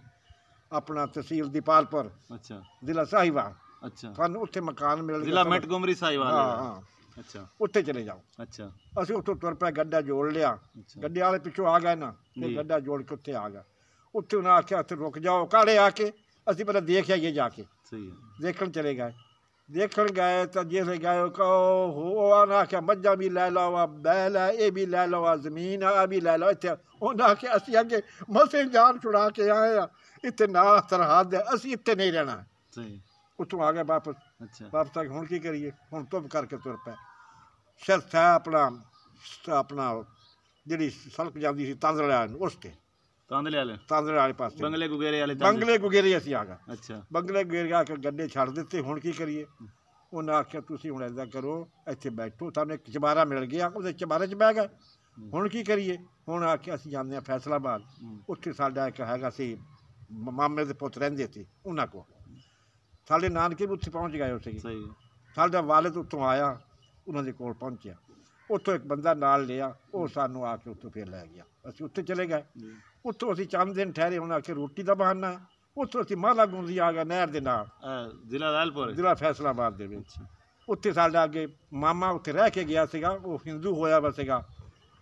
ਆਪਣਾ ਤਸਵੀਰ ਦੀਪਾਲਪੁਰ ਅੱਛਾ ਜ਼ਿਲ੍ਹਾ ਸਾਹੀਵਾਲ ਅੱਛਾ ਤੁਹਾਨੂੰ ਉੱਥੇ ਮਕਾਨ ਮਿਲ ਗਿਆ ਜ਼ਿਲ੍ਹਾ ਮੈਟਗੋਮਰੀ ਸਾਈਵਾਲ ਹਾਂ ਹਾਂ ਅੱਛਾ ਉੱਥੇ ਚਲੇ ਜਾਓ ਅੱਛਾ ਅਸੀਂ ਉੱਥੋਂ ਤੁਰ ਪਏ ਗੱਡਾ ਜੋੜ ਲਿਆ ਗੱਡੇ ਵਾਲੇ ਪਿੱਛੋਂ ਆ ਗਏ ਨਾ ਤੇ ਗੱਡਾ ਜੋੜ ਕੇ ਉੱਥੇ ਆ ਗਿਆ ਉੱਥੇ ਉਹਨਾਂ ਆਖਿਆ ਉੱਥੇ ਰੁਕ ਜਾਓ ਕਾਲੇ ਆ ਕੇ ਅਸੀਂ ਪਹਿਲਾਂ ਦੇਖ ਆਈਏ ਜਾ ਕੇ ਸਹੀ ਹੈ ਦੇਖਣ ਚਲੇ ਗਏ ਦੇਖਣ ਗਏ ਤਾਂ ਜਿਵੇਂ ਗਏ ਕਹੋ ਹੋ ਨਾ ਆਖਿਆ ਮੱਝਾਂ ਵੀ ਲੈ ਲਓ ਆ ਬੈਲ ਆ ਇਹ ਵੀ ਲੈ ਲਓ ਆ ਜ਼ਮੀਨ ਆ ਆ ਵੀ ਲੈ ਲਓ ਇੱਥੇ ਉਹਨਾਂ ਆਖਿਆ ਅਸੀਂ ਅੱਗੇ ਮਸੇ ਜਾਨ ਛੁੜਾ ਕੇ ਆਏ ਆ ਇੱਥੇ ਨਾ ਸਰਹੱਦ ਹੈ ਅਸੀਂ ਇੱਥੇ ਨਹੀਂ ਰਹਿਣਾ ਸਹੀ ਉੱਥੋਂ ਆ ਗਿਆ ਵਾਪਸ ਅੱਛਾ ਵਾਪਸ ਆ ਕੇ ਹੁਣ ਕੀ ਕਰੀਏ ਹੁਣ ਧੁੱਪ ਕਰਕੇ ਤੁਰ ਪਏ ਸ਼ਰਤ ਸਾ ਆਪਣਾ ਆਪਣਾ ਜਿਹੜੀ ਸਲਕ ਜਾਂਦੀ ਸੀ ਤਾਂਦਲੇ ਵਾਲੇ ਨੂੰ ਉਸ ਤੇ ਤਾਂਦਲੇ ਵਾਲੇ ਤਾਂਦਲੇ ਵਾਲੇ ਪਾਸੇ ਬੰਗਲੇ ਗੁਗੇਰੇ ਵਾਲੇ ਬੰਗਲੇ ਗੁਗੇਰੇ ਅਸੀਂ ਆ ਗਏ ਅੱਛਾ ਬੰਗਲੇ ਗੁਗੇਰੇ ਆ ਕੇ ਗੱਡੇ ਛੱਡ ਦਿੱਤੇ ਹੁਣ ਕੀ ਕਰੀਏ ਉਹਨਾਂ ਆਖਿਆ ਤੁਸੀਂ ਹੁਣ ਐਦਾਂ ਕਰੋ ਇੱਥੇ ਬੈਠੋ ਤੁਹਾਨੂੰ ਇੱਕ ਚਬਾਰਾ ਮਿਲ ਗਿਆ ਉਹਦੇ ਚਬਾਰੇ 'ਚ ਬਹਿ ਗਏ ਹੁਣ ਕੀ ਕਰੀਏ ਹੁਣ ਆਖਿਆ ਅਸੀਂ ਜਾਂਦੇ ਆ ਫੈਸਲਾਬਾਦ ਉੱਥੇ ਸਾਡਾ ਇੱਕ ਹੈਗਾ ਸੀ ਮਾਮੇ ਦੇ ਪੁੱਤ ਰਹਿੰਦੇ ਸੀ ਉਹਨਾਂ ਕੋਲ ਸਾਡੇ ਨਾਨਕੇ ਵੀ ਉੱਥੇ ਪਹੁੰਚ ਗਏ ਸੀਗੇ ਸਹੀ ਸਾਡਾ ਵਾਲਿਦ ਉੱਥੋਂ ਆਇਆ ਉਹਨਾਂ ਦੇ ਕੋਲ ਪਹੁੰਚਿਆ ਉੱਥੋਂ ਇੱਕ ਬੰਦਾ ਨਾਲ ਲਿਆ ਉਹ ਸਾਨੂੰ ਆ ਕੇ ਉੱਥੋਂ ਫੇਰ ਲੈ ਗਿਆ ਅਸੀਂ ਉੱਥੇ ਚਲੇ ਗਏ ਉੱਥੋਂ ਅਸੀਂ ਚੰਦ ਦਿਨ ਠਹਿਰੇ ਉਹਨਾਂ ਕੇ ਰੋਟੀ ਦਾ ਬਹਾਨਾ ਉੱਥੋਂ ਅਸੀਂ ਮਾਲਾ ਗੁੰਦੀ ਆ ਗਏ ਨਹਿਰ ਦੇ ਨਾਲ ਜ਼ਿਲ੍ਹਾ ਰਾਲਪੁਰ ਜ਼ਿਲ੍ਹਾ ਫੈਸਲਾਬਾਦ ਦੇ ਵਿੱਚ ਉੱਥੇ ਸਾਡਾ ਅੱਗੇ ਮਾਮਾ ਉੱਥੇ ਰਹਿ ਕੇ ਗਿਆ ਸੀਗਾ ਉਹ ਹਿੰਦੂ ਹੋਇਆ ਵਸੇਗਾ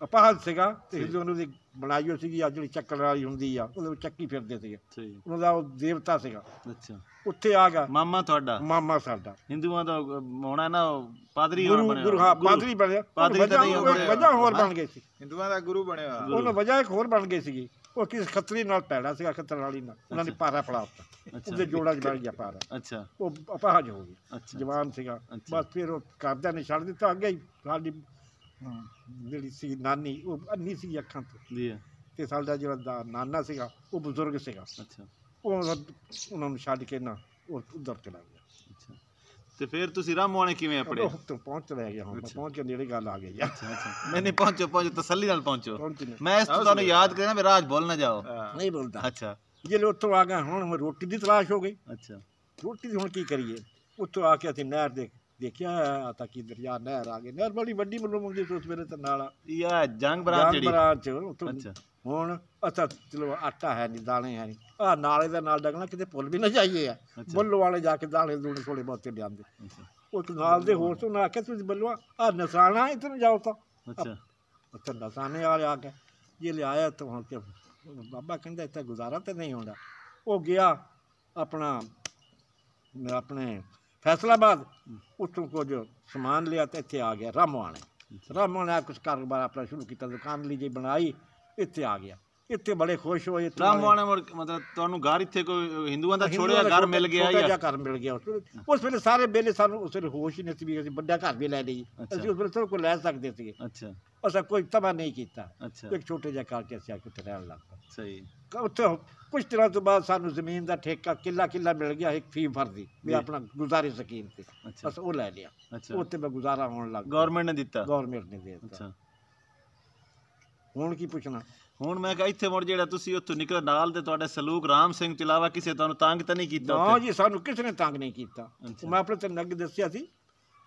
ਅਪਾਹਜ ਸੀਗਾ ਤੇ ਹਿੰਦੂ ਉਹਨਾਂ ਦੀ ਬਣਾਈ ਹੋ ਸੀਗੀ ਆ ਜਿਹੜੀ ਚੱਕਰ ਵਾਲੀ ਹੁੰਦੀ ਆ ਉਹਦੇ ਵਿੱਚ ਚੱਕੀ ਫਿਰਦੇ ਸੀਗੇ ਉਹਨਾਂ ਦਾ ਉਹ ਦੇਵਤਾ ਸੀਗਾ ਅੱਛਾ ਉੱਥੇ ਆ ਗਿਆ ਮਾਮਾ ਤੁਹਾਡਾ ਮਾਮਾ ਸਾਡਾ ਹਿੰਦੂਆਂ ਦਾ ਹੋਣਾ ਨਾ ਪਾਦਰੀ ਹੋਣ ਬਣਿਆ ਗੁਰੂ ਹਾਂ ਪਾਦਰੀ ਬਣਿਆ ਪਾਦਰੀ ਤਾਂ ਨਹੀਂ ਵਜਾ ਹੋਰ ਬਣ ਗਏ ਸੀ ਹਿੰਦੂਆਂ ਦਾ ਗੁਰੂ ਬਣਿਆ ਉਹਨਾਂ ਵਜਾ ਇੱਕ ਹੋਰ ਬਣ ਗਏ ਸੀ ਉਹ ਕਿਸ ਖੱਤਰੀ ਨਾਲ ਪੈੜਾ ਸੀਗਾ ਖੱਤਰ ਵਾਲੀ ਨਾਲ ਉਹਨਾਂ ਨੇ ਪਾਰਾ ਦਿੱਤਾ ਉਹਦੇ ਜੋੜਾ ਜਿਹਾ ਗਿਆ ਪਾਰਾ ਅੱਛਾ ਉਹ ਅਪਾਹਜ ਹੋ ਗਿਆ ਜਵਾਨ ਸੀਗਾ ਬਸ ਫਿਰ ਉਹ ਕਰਦਾ ਨੇ ਛੱਡ ਦਿੱਤਾ ਅੱਗੇ ਸਾਡੀ ਜਿਹੜੀ ਸੀ ਨਾਨੀ ਉਹ ਅੰਨੀ ਸੀ ਅੱਖਾਂ ਤੋਂ ਜੀ ਤੇ ਸਾਡਾ ਜਿਹੜਾ ਨਾਨਾ ਸੀਗਾ ਉਹ ਬਜ਼ੁਰਗ ਸੀਗਾ ਅੱਛਾ ਉਹ ਉਹਨਾਂ ਨੂੰ ਛੱਡ ਕੇ ਨਾ ਉਹ ਉਧਰ ਚਲਾ ਗਿਆ ਅੱਛਾ ਤੇ ਫਿਰ ਤੁਸੀਂ ਰਾਮੋਆਣੇ ਕਿਵੇਂ ਆਪੜੇ ਤੂੰ ਪਹੁੰਚ ਲੈ ਗਿਆ ਹਾਂ ਮੈਂ ਪਹੁੰਚ ਕੇ ਨੇੜੇ ਗੱਲ ਆ ਗਈ ਅੱਛਾ ਅੱਛਾ ਨਹੀਂ ਪਹੁੰਚੋ ਪਹੁੰਚੋ ਤਸੱਲੀ ਨਾਲ ਪਹੁੰਚੋ ਮੈਂ ਇਸ ਤੋਂ ਤੁਹਾਨੂੰ ਯਾਦ ਕਰਨਾ ਵੀ ਰਾਜ ਬੋਲ ਨਾ ਜਾਓ ਨਹੀਂ ਬੋਲਦਾ ਅੱਛਾ ਜੇ ਉੱਥੋਂ ਆ ਗਏ ਹੁਣ ਹੁਣ ਰੋਟੀ ਦੀ ਤਲਾਸ਼ ਹੋ ਗਈ ਅੱਛਾ ਰੋਟੀ ਦੀ ਹੁਣ ਕੀ ਕਰੀਏ ਉੱਥੋਂ ਆ ਕੇ ਅਸੀਂ ਨਹਿਰ ਦੇ ਦੇਖਿਆ ਤਾਂ ਕਿ ਦਰਿਆ ਨਹਿਰ ਆ ਗਏ ਨਹਿਰ ਬੜੀ ਵੱਡੀ ਮਨੋਂ ਮੰਗਦੀ ਉਸ ਵੇਲੇ ਤੇ ਨਾਲ ਇਹ ਆ ਜੰਗ ਬਰਾਤ ਜਿਹੜੀ ਬਰਾਤ ਚ ਉੱਥੋਂ ਹੁਣ ਅੱਛਾ ਚਲੋ ਆਟਾ ਹੈ ਨਹੀਂ ਦਾਣੇ ਹੈ ਨਹੀਂ ਆ ਨਾਲੇ ਦਾ ਨਾਲ ਡਗਣਾ ਕਿਤੇ ਪੁੱਲ ਵੀ ਨਾ ਜਾਈਏ ਆ ਬੱਲੋ ਵਾਲੇ ਜਾ ਕੇ ਦਾਣੇ ਦੂਣੇ ਥੋੜੇ ਬਹੁਤੇ ਲਿਆਂਦੇ ਉਹ ਨਾਲ ਦੇ ਹੋਰ ਤੋਂ ਨਾ ਆਖਿਆ ਤੁਸੀਂ ਬੱਲੋ ਆ ਨਸਾਣਾ ਇੱਥੇ ਜਾਓ ਤਾਂ ਅੱਛਾ ਉੱਥੇ ਨਸਾਣੇ ਵਾਲੇ ਆ ਕੇ ਇਹ ਲਿਆਇਆ ਤਾਂ ਹੁਣ ਕਿ ਬਾਬਾ ਕਹਿੰਦਾ ਇੱਥੇ ਗੁਜ਼ਾਰਾ ਤੇ ਨਹੀਂ ਹੁੰਦਾ ਉਹ ਗਿਆ ਆਪਣਾ ਆਪਣੇ ਫੈਸਲਾਬਾਦ ਉੱਥੋਂ ਕੁਝ ਸਮਾਨ ਲਿਆ ਤੇ ਇੱਥੇ ਆ ਗਿਆ ਰਾਮਵਾਣੇ ਰਾਮਵਾਣੇ ਕੁਝ ਕਾਰੋਬਾਰ ਆਪਣਾ ਸ਼ੁਰੂ ਕੀਤਾ ਦੁਕਾਨ ਲਈ ਜੇ ਬਣਾਈ ਇੱਥੇ ਆ ਗਿਆ ਇੱਥੇ ਬੜੇ ਖੁਸ਼ ਹੋਏ ਇੱਥੇ ਰਾਮਵਾਣਾ ਮਤਲਬ ਤੁਹਾਨੂੰ ਘਰ ਇੱਥੇ ਕੋਈ ਹਿੰਦੂਆਂ ਦਾ ਛੋੜਿਆ ਘਰ ਮਿਲ ਗਿਆ ਜਾਂ ਜਿਹਾ ਘਰ ਮਿਲ ਗਿਆ ਉਸ ਵੇਲੇ ਸਾਰੇ ਬੇਲੇ ਸਾਨੂੰ ਉਸ ਵੇਲੇ ਹੋਸ਼ ਹੀ ਨਹੀਂ ਸੀ ਵੀ ਅਸੀਂ ਵੱਡਾ ਘਰ ਵੀ ਲੈ ਲਈ ਅਸੀਂ ਉਸ ਵੇਲੇ ਸਭ ਕੋ ਲੈ ਸਕਦੇ ਸੀ ਅੱਛਾ ਅਸਾਂ ਕੋਈ ਤਮਾ ਨਹੀਂ ਕੀਤਾ ਇੱਕ ਛੋਟੇ ਜਿਹਾ ਘਰ ਕੇ ਅਸੀਂ ਆ ਕੇ ਰਹਿਣ ਲੱਗ ਪਏ ਸਹੀ ਉੱਥੇ ਕੁਝ ਦਿਨਾਂ ਤੋਂ ਬਾਅਦ ਸਾਨੂੰ ਜ਼ਮੀਨ ਦਾ ਠੇਕਾ ਕਿੱਲਾ ਕਿੱਲਾ ਮਿਲ ਗਿਆ ਇੱਕ ਫੀ ਫਰਦੀ ਵੀ ਆਪਣਾ ਗੁਜ਼ਾਰੇ ਸਕੀਮ ਤੇ ਬਸ ਉਹ ਲੈ ਲਿਆ ਉੱਥੇ ਮੈਂ ਗੁਜ਼ਾਰਾ ਹੋਣ ਲੱਗ ਗਵਰਨਮੈਂਟ ਨੇ ਦਿੱਤਾ ਗਵਰਨਮੈਂਟ ਨੇ ਦਿੱਤਾ ਅੱਛਾ ਹੁਣ ਕੀ ਪੁੱਛਣਾ ਹੁਣ ਮੈਂ ਕਿਹਾ ਇੱਥੇ ਮੁੜ ਜਿਹੜਾ ਤੁਸੀਂ ਉੱਥੋਂ ਨਿਕਲ ਨਾਲ ਦੇ ਤੁਹਾਡੇ ਸਲੂਕ ਰਾਮ ਸਿੰਘ ਤੋਂ ਇਲਾਵਾ ਕਿਸੇ ਤੁਹਾਨੂੰ ਤੰਗ ਤਾਂ ਨਹੀਂ ਕੀਤਾ ਹਾਂ ਜੀ ਸਾਨੂੰ ਕਿਸੇ ਨੇ ਤੰਗ ਨਹੀਂ ਕੀਤਾ ਮੈਂ ਆਪਣੇ ਤੇ ਨੱਗ ਦੱਸਿਆ ਸੀ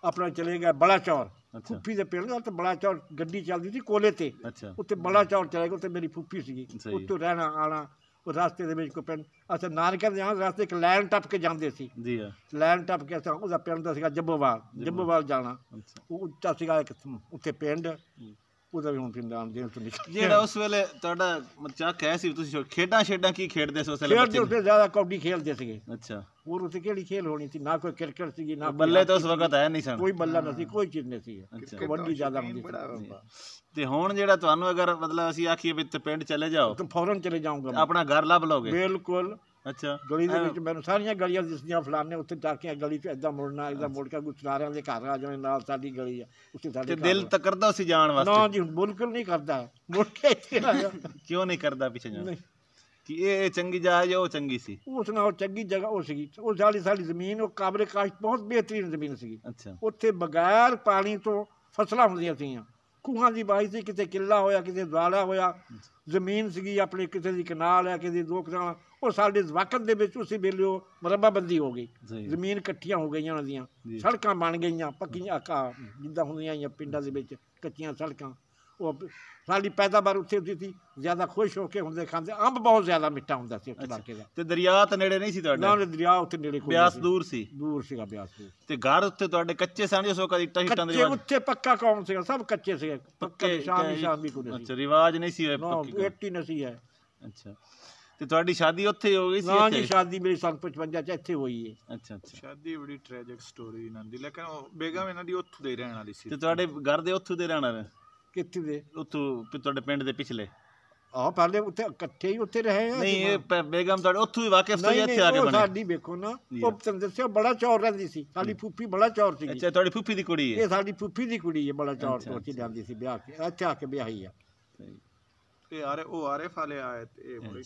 ਆਪਣਾ ਚਲੇ ਗਿਆ ਬੜਾ ਚੌਰ ਫੁੱਫੀ ਦੇ ਪਿੰਡ ਦਾ ਤੇ ਬੜਾ ਚੌਰ ਗੱਡੀ ਚੱਲਦੀ ਸੀ ਕੋਲੇ ਤੇ ਉੱਥੇ ਬੜਾ ਚੌਰ ਚਲੇ ਗਿਆ ਉੱਥੇ ਮੇਰੀ ਫੁੱਫੀ ਸੀਗੀ ਉੱਥੋਂ ਰਹਿਣਾ ਆਣਾ ਉਹ ਰਸਤੇ ਦੇ ਵਿੱਚ ਕੋ ਪਿੰਡ ਅਸਾਂ ਨਾਨਕਾ ਦੇ ਆਣ ਰਸਤੇ ਇੱਕ ਲੈਣ ਟੱਪ ਕੇ ਜਾਂਦੇ ਸੀ ਜੀ ਹਾਂ ਲੈਣ ਟੱਪ ਕੇ ਅਸਾਂ ਉਹਦਾ ਪਿੰਡ ਦਾ ਸੀਗਾ ਜੱਬੋਵਾਲ ਜੱਬੋਵਾਲ ਜਾਣਾ ਉਹ ਉੱਚਾ ਸੀਗਾ ਇੱਕ ਉੱਥੇ ਪਿੰਡ ਉਹਦਾ ਵੀ ਹੁਣ ਫਿਰ ਨਾਮ ਦੇਣ ਤੋਂ ਨਿਕਲ ਜਿਹੜਾ ਉਸ ਵੇਲੇ ਤੁਹਾਡਾ ਮੱਚਾ ਕਹਿ ਸੀ ਤੁਸੀਂ ਖੇਡਾਂ ਛੇਡਾਂ ਕੀ ਖੇਡਦੇ ਸੀ ਉਸ ਵੇਲੇ ਬੱਚੇ ਉੱਤੇ ਜ਼ਿਆਦਾ ਕਬੱਡੀ ਖੇਡਦੇ ਸੀਗੇ ਅੱਛਾ ਹੋਰ ਉੱਥੇ ਕਿਹੜੀ ਖੇਡ ਹੋਣੀ ਸੀ ਨਾ ਕੋਈ ਕ੍ਰਿਕਟ ਸੀ ਨਾ ਬੱਲੇ ਤਾਂ ਉਸ ਵਕਤ ਆਇਆ ਨਹੀਂ ਸਨ ਕੋਈ ਬੱਲਾ ਨਹੀਂ ਸੀ ਕੋਈ ਚੀਜ਼ ਨਹੀਂ ਸੀ ਕਬੱਡੀ ਜ਼ਿਆਦਾ ਹੁੰਦੀ ਸੀ ਤੇ ਹੁਣ ਜਿਹੜਾ ਤੁਹਾਨੂੰ ਅਗਰ ਮਤਲਬ ਅਸੀਂ ਆਖੀਏ ਵੀ ਤੇ ਪਿੰਡ ਚਲੇ ਜਾਓ ਤਾਂ ਫੌਰਨ ਚਲੇ ਜਾਊਂਗਾ ਆਪਣਾ ਘਰ ਲੱਭ ਲਓਗੇ ਬਿਲਕੁਲ ਅੱਛਾ ਗਲੀ ਦੇ ਵਿੱਚ ਮੈਨੂੰ ਸਾਰੀਆਂ ਗਲੀਆਂ ਦਿਸਦੀਆਂ ਫਲਾਣੇ ਉੱਥੇ ਕੇ ਗਲੀ 'ਚ ਐਦਾਂ ਮੁੜਨਾ ਐਦਾਂ ਮੁੜ ਕੇ ਗੁਸਨਾਰਿਆਂ ਦੇ ਘਰ ਆ ਜਾਣੇ ਨਾਲ ਸਾਡੀ ਗਲੀ ਆ ਉੱਥੇ ਸਾਡੇ ਤੇ ਦਿਲ ਤਕਰਦਾ ਸੀ ਜਾਣ ਵਾਸਤੇ ਨਾ ਜੀ ਬਿਲਕੁਲ ਨਹੀਂ ਕਰਦਾ ਮੁੜ ਕੇ ਇੱਥੇ ਕਿਉਂ ਨਹੀਂ ਕਰਦਾ ਪਿੱਛੇ ਜਾਣ ਨਹੀਂ ਕਿ ਇਹ ਚੰਗੀ ਜਗ੍ਹਾ ਹੈ ਉਹ ਚੰਗੀ ਸੀ ਉਸ ਨਾਲ ਚੰਗੀ ਜਗ੍ਹਾ ਉਹ ਸੀ ਉਹ ਸਾਡੀ ਸਾਡੀ ਜ਼ਮੀਨ ਉਹ ਕਾਬਲੇ ਕਾਸ਼ਤ ਬਹੁਤ ਬਿਹਤਰੀਨ ਜ਼ਮੀਨ ਸੀ ਅੱਛਾ ਉੱਥੇ ਬਗੈਰ ਪਾਣੀ ਤੋਂ ਫਸਲਾਂ ਹੁੰਦੀਆਂ ਸੀਆਂ ਖੂਹਾਂ ਦੀ ਬਾਈ ਸੀ ਕਿਤੇ ਕਿੱਲਾ ਹੋਇਆ ਕਿਤੇ ਦਵਾਲਾ ਹੋਇਆ ਜ਼ਮੀਨ ਸੀਗੀ ਆਪਣੇ ਕਿਸੇ ਦੀ ਕਨਾਲ ਹੈ ਕਿਸੇ ਦੀ ਦੋ ਕਨਾਲ ਉਹ ਸਾਡੇ ਵਕਤ ਦੇ ਵਿੱਚ ਉਸੇ ਵੇਲੇ ਉਹ ਮਰਬਾ-ਬੰਦੀ ਹੋ ਗਈ ਜ਼ਮੀਨ ਇਕੱਠੀਆਂ ਹੋ ਗਈਆਂ ਉਹਨਾਂ ਦੀਆਂ ਸੜਕਾਂ ਬਣ ਗਈਆਂ ਪੱਕੀਆਂ ਜਿੱਦਾਂ ਹੁੰਦੀਆਂ ਜਾਂ ਪਿੰਡਾਂ ਦੇ ਵਿੱਚ ਕੱਚੀਆਂ ਸੜਕਾਂ ਉਹ ਸਾਡੀ ਪੈਦਾਵਾਰ ਉੱਥੇ ਹੁੰਦੀ ਸੀ ਜ਼ਿਆਦਾ ਖੁਸ਼ ਹੋ ਕੇ ਹੁੰਦੇ ਖਾਂਦੇ ਅੰਬ ਬਹੁਤ ਜ਼ਿਆਦਾ ਮਿੱਠਾ ਹੁੰਦਾ ਸੀ ਉੱਥੇ ਇਲਾਕੇ ਦਾ ਤੇ ਦਰਿਆ ਤਾਂ ਨੇੜੇ ਨਹੀਂ ਸੀ ਤੁਹਾਡੇ ਨਾ ਨਾ ਦਰਿਆ ਉੱਥੇ ਨੇੜੇ ਕੋਈ ਬਿਆਸ ਦੂਰ ਸੀ ਦੂਰ ਸੀਗਾ ਬਿਆਸ ਤੇ ਘਰ ਉੱਤੇ ਤੁਹਾਡੇ ਕੱਚੇ ਸਨ ਜਾਂ ਸੋ ਕਦੀ ਇੱਟਾਂ ਹਿੱਟਾਂ ਦੇ ਕੱਚੇ ਉੱਥੇ ਪੱਕਾ ਕੌਮ ਸੀਗਾ ਸਭ ਕੱਚੇ ਸੀਗੇ ਪੱਕੇ ਸ਼ਾਮੀ ਸ਼ਾਮੀ ਕੋਈ ਨਹੀਂ ਅੱਛਾ ਰਿਵਾਜ ਨਹੀਂ ਸੀ ਹੋਏ ਨਾ ਪੱਕੀ ਕੋਈ। 80 ਹੈ ਅੱਛਾ ਤੇ ਤੁਹਾਡੀ ਸ਼ਾਦੀ ਉੱਥੇ ਹੋ ਗਈ ਸੀ ਨਾ ਜੀ ਸ਼ਾਦੀ ਮੇਰੀ ਸੰਨ 55 ਚ ਇੱਥੇ ਹੋਈ ਹੈ ਅੱਛਾ ਅੱਛਾ ਸ਼ਾਦੀ ਬੜੀ ਟ੍ਰੈਜਿਕ ਸਟੋਰੀ ਇਹਨਾਂ ਦੀ ਲੇਕਿਨ ਉਹ ਬੇਗਮ ਇਹਨਾਂ ਦੀ ਉੱਥੋਂ ਦੇ ਰਹਿਣ ਵਾਲੀ ਸੀ ਤੇ ਤੁਹਾਡੇ ਘਰ ਦੇ ਉੱਥੋਂ ਦੇ ਰਹਿਣਾ ਵਾਲੇ ਕਿੱਥੇ ਦੇ ਉੱਥੋਂ ਤੁਹਾਡੇ ਪਿੰਡ ਦੇ ਪਿਛਲੇ ਆ ਪਹਿਲੇ ਉੱਥੇ ਇਕੱਠੇ ਹੀ ਉੱਥੇ ਰਹੇ ਆ ਨਹੀਂ ਇਹ ਬੇਗਮ ਤੁਹਾਡੇ ਉੱਥੋਂ ਹੀ ਵਾਕਿਫ ਤੋਂ ਇੱਥੇ ਆ ਕੇ ਬਣੇ ਸਾਡੀ ਵੇਖੋ ਨਾ ਉਹ ਪਤੰਦਰ ਸਿੰਘ ਬੜਾ ਚੌਰ ਰਹਿੰਦੀ ਸੀ ਸਾਡੀ ਫੁੱਫੀ ਬੜਾ ਚੌਰ ਸੀ ਅੱਛਾ ਤੁਹਾਡੀ ਫੁੱਫੀ ਦੀ ਕੁੜੀ ਹੈ ਇਹ ਸਾਡੀ ਫੁੱਫੀ ਦੀ ਕੁੜੀ ਹੈ ਬੜਾ ਚੌਰ ਤੋਂ ਅੱਛਾ। ਜਾਂਦੀ ਸੀ ਵਿਆਹ ਕੇ ਇੱਥੇ ਆ ਕੇ ਵਿਆਹੀ ਆ ਤੇ ਆਰੇ ਉਹ ਆਰੇ ਫਾਲੇ ਆਏ ਤੇ ਇਹ ਮੁੜੀ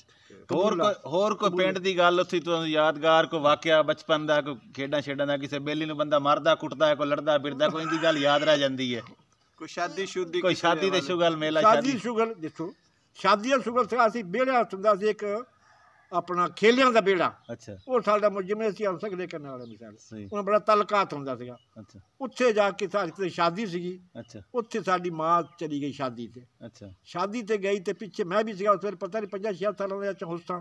ਹੋਰ ਕੋ ਕੋਈ ਹੋਰ ਕੋਈ ਪਿੰਡ ਦੀ ਗੱਲ ਉੱਥੇ ਤੁਹਾਨੂੰ ਯਾਦਗਾਰ ਕੋ ਵਾਕਿਆ ਬਚਪਨ ਦਾ ਕੋ ਖੇਡਾਂ ਛੇਡਾਂ ਦਾ ਕਿਸੇ ਬੇਲੀ ਨੂੰ ਬੰਦਾ ਮਾਰਦਾ ਕੁੱਟਦਾ ਕੋ ਲੜਦਾ ਫਿਰਦਾ ਕੋਈ ਦੀ ਗੱਲ ਯਾਦ ਰਹਿ ਜਾਂਦੀ ਹੈ ਕੋਈ ਸ਼ਾਦੀ ਸ਼ੁਦੀ ਕੋਈ ਸ਼ਾਦੀ ਦੇ ਸ਼ੁਗਲ ਮੇਲਾ ਸ਼ਾਦੀ ਸ਼ੁਗਲ ਦੇਖੋ ਸ਼ਾਦੀਆਂ ਸ਼ੁਗਲ ਸਗਾ ਅਸੀਂ ਬੇੜਾ ਹੁੰਦਾ ਸੀ ਇੱਕ ਆਪਣਾ ਖੇਲਿਆਂ ਦਾ ਬੇੜਾ ਅੱਛਾ ਉਹ ਸਾਡਾ ਮੁ- ਜਿਵੇਂ ਅਸੀਂ ਅੰਸਕ ਦੇ ਕਰਨ ਵਾਲੇ ਮਿਸਾਲ ਉਹਨਾਂ ਬੜਾ ਤਲਕਾਤ ਹੁੰਦਾ ਸੀਗਾ ਅੱਛਾ ਉੱਥੇ ਜਾ ਕੇ ਸਾਡੀ ਤੇ ਸ਼ਾਦੀ ਸੀਗੀ ਅੱਛਾ ਉੱਥੇ ਸਾਡੀ ਮਾਂ ਚਲੀ ਗਈ ਸ਼ਾਦੀ ਤੇ ਅੱਛਾ ਸ਼ਾਦੀ ਤੇ ਗਈ ਤੇ ਪਿੱਛੇ ਮੈਂ ਵੀ ਸੀਗਾ ਉਸ ਵੇਲੇ ਪਤਾ ਨਹੀਂ ਪੰਜਾਂ ਛੇ ਸਾਲਾਂ ਦਾ ਹੁਸਤਾ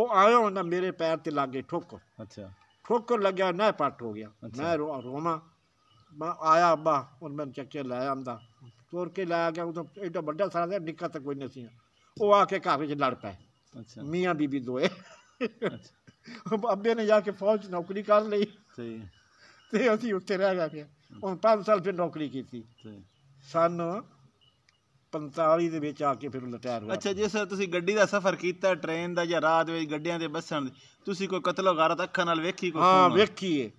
ਉਹ ਆਇਆ ਉਹਨਾਂ ਮੇਰੇ ਪੈਰ ਤੇ ਲੱਗੇ ਠੋਕ ਅੱਛਾ ਠੋਕ ਲੱਗਿਆ ਨਾ ਪੱਟ ਹੋ ਗਿਆ ਮੈਂ ਰੋ- ਆਇਆ ਅੰਬਾ ਉਹ ਮੈਂ ਚੱਕ ਕੇ ਲੈ ਆਂਦਾ ਤੋਰ ਕੇ ਲੈ ਗਿਆ ਉਹ ਤਾਂ ਤਾਂ ਵੱਡਾ ਸਾਰਾ ਦਾ ਨਿੱਕਾ ਤਾਂ ਕੋਈ ਨਹੀਂ ਸੀ ਉਹ ਆ ਕੇ ਘਰ ਵਿੱਚ ਲੜ ਪਏ ਅੱਛਾ ਮੀਆਂ ਬੀਬੀ ਦੋਏ ਅੱਬੇ ਨੇ ਜਾ ਕੇ ਫੌਜ ਨੌਕਰੀ ਕਰ ਲਈ ਸਹੀ ਤੇ ਅਸੀਂ ਉੱਥੇ ਰਹਿ ਗਏ ਫਿਰ ਉਹ ਪੰਜ ਸਾਲ ਫਿਰ ਨੌਕਰੀ ਕੀਤੀ ਸਨ 45 ਦੇ ਵਿੱਚ ਆ ਕੇ ਫਿਰ ਲਟਾਇਰ ਹੋਇਆ ਅੱਛਾ ਜੇ ਸਰ ਤੁਸੀਂ ਗੱਡੀ ਦਾ ਸਫ਼ਰ ਕੀਤਾ ਟ੍ਰੇਨ ਦਾ ਜਾਂ ਰਾਤ ਵਿੱਚ ਗੱਡੀਆਂ ਦੇ ਬੱਸਾਂ ਦੇ ਤੁਸੀਂ ਕੋਈ ਵਗਾਰਾ ਤਾਂ ਅੱਖਾਂ ਨਾਲ ਵੇਖੀ ਕੋਈ ਹਾਂ ਵੇਖੀ ਏ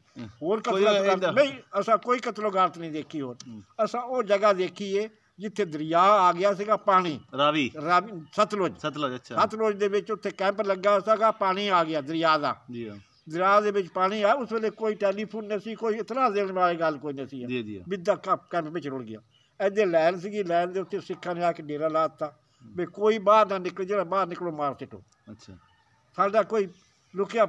ਹੋਰ ਕਤਲਾ ਕਤਲ ਨਹੀਂ ਅਸਾਂ ਕੋਈ ਕਤਲੋ ਨਹੀਂ ਦੇਖੀ ਹੋਰ ਅਸਾਂ ਉਹ ਜਗ੍ਹਾ ਦੇਖੀ ਏ ਜਿੱਥੇ ਦਰਿਆ ਆ ਗਿਆ ਸੀਗਾ ਪਾਣੀ ਰਾਵੀ ਰਾਵੀ ਸਤਲੁਜ ਸਤਲੁਜ ਅੱਛਾ ਸਤਲੁਜ ਦੇ ਵਿੱਚ ਉੱਥੇ ਕੈਂਪ ਲੱਗਾ ਸੀਗਾ ਪਾਣੀ ਆ ਗਿਆ ਦਰਿਆ ਦਾ ਜੀ ਹਾਂ, ਦਰਿਆ ਦੇ ਵਿੱਚ ਪਾਣੀ ਆ ਉਸ ਵੇਲੇ ਕੋਈ ਟੈਲੀਫੋਨ ਨਹੀਂ ਸੀ ਕੋਈ ਇਤਨਾ ਦੇਣ ਵਾਲੀ ਗੱਲ ਕੋਈ ਨਹੀਂ ਸੀ ਜੀ ਜੀ ਬਿੱਦਾ ਕੈਂਪ ਕੈਂਪ ਵਿੱਚ ਰੁੜ ਗਿਆ ਐਦੇ ਲੈਣ ਸੀਗੀ ਲੈਣ ਦੇ ਉੱਤੇ ਸਿੱਖਾਂ ਨੇ ਆ ਕੇ ਡੇਰਾ ਲਾ ਦਿੱਤਾ ਵੀ ਕੋਈ ਬਾਹਰ ਨਾ ਨਿਕਲ ਜਿਹੜਾ ਬਾਹਰ ਨਿਕਲੋ ਮਾਰ ਸਿੱਟੋ ਅੱਛਾ ਸਾਡਾ ਕੋਈ ਲੁਕਿਆ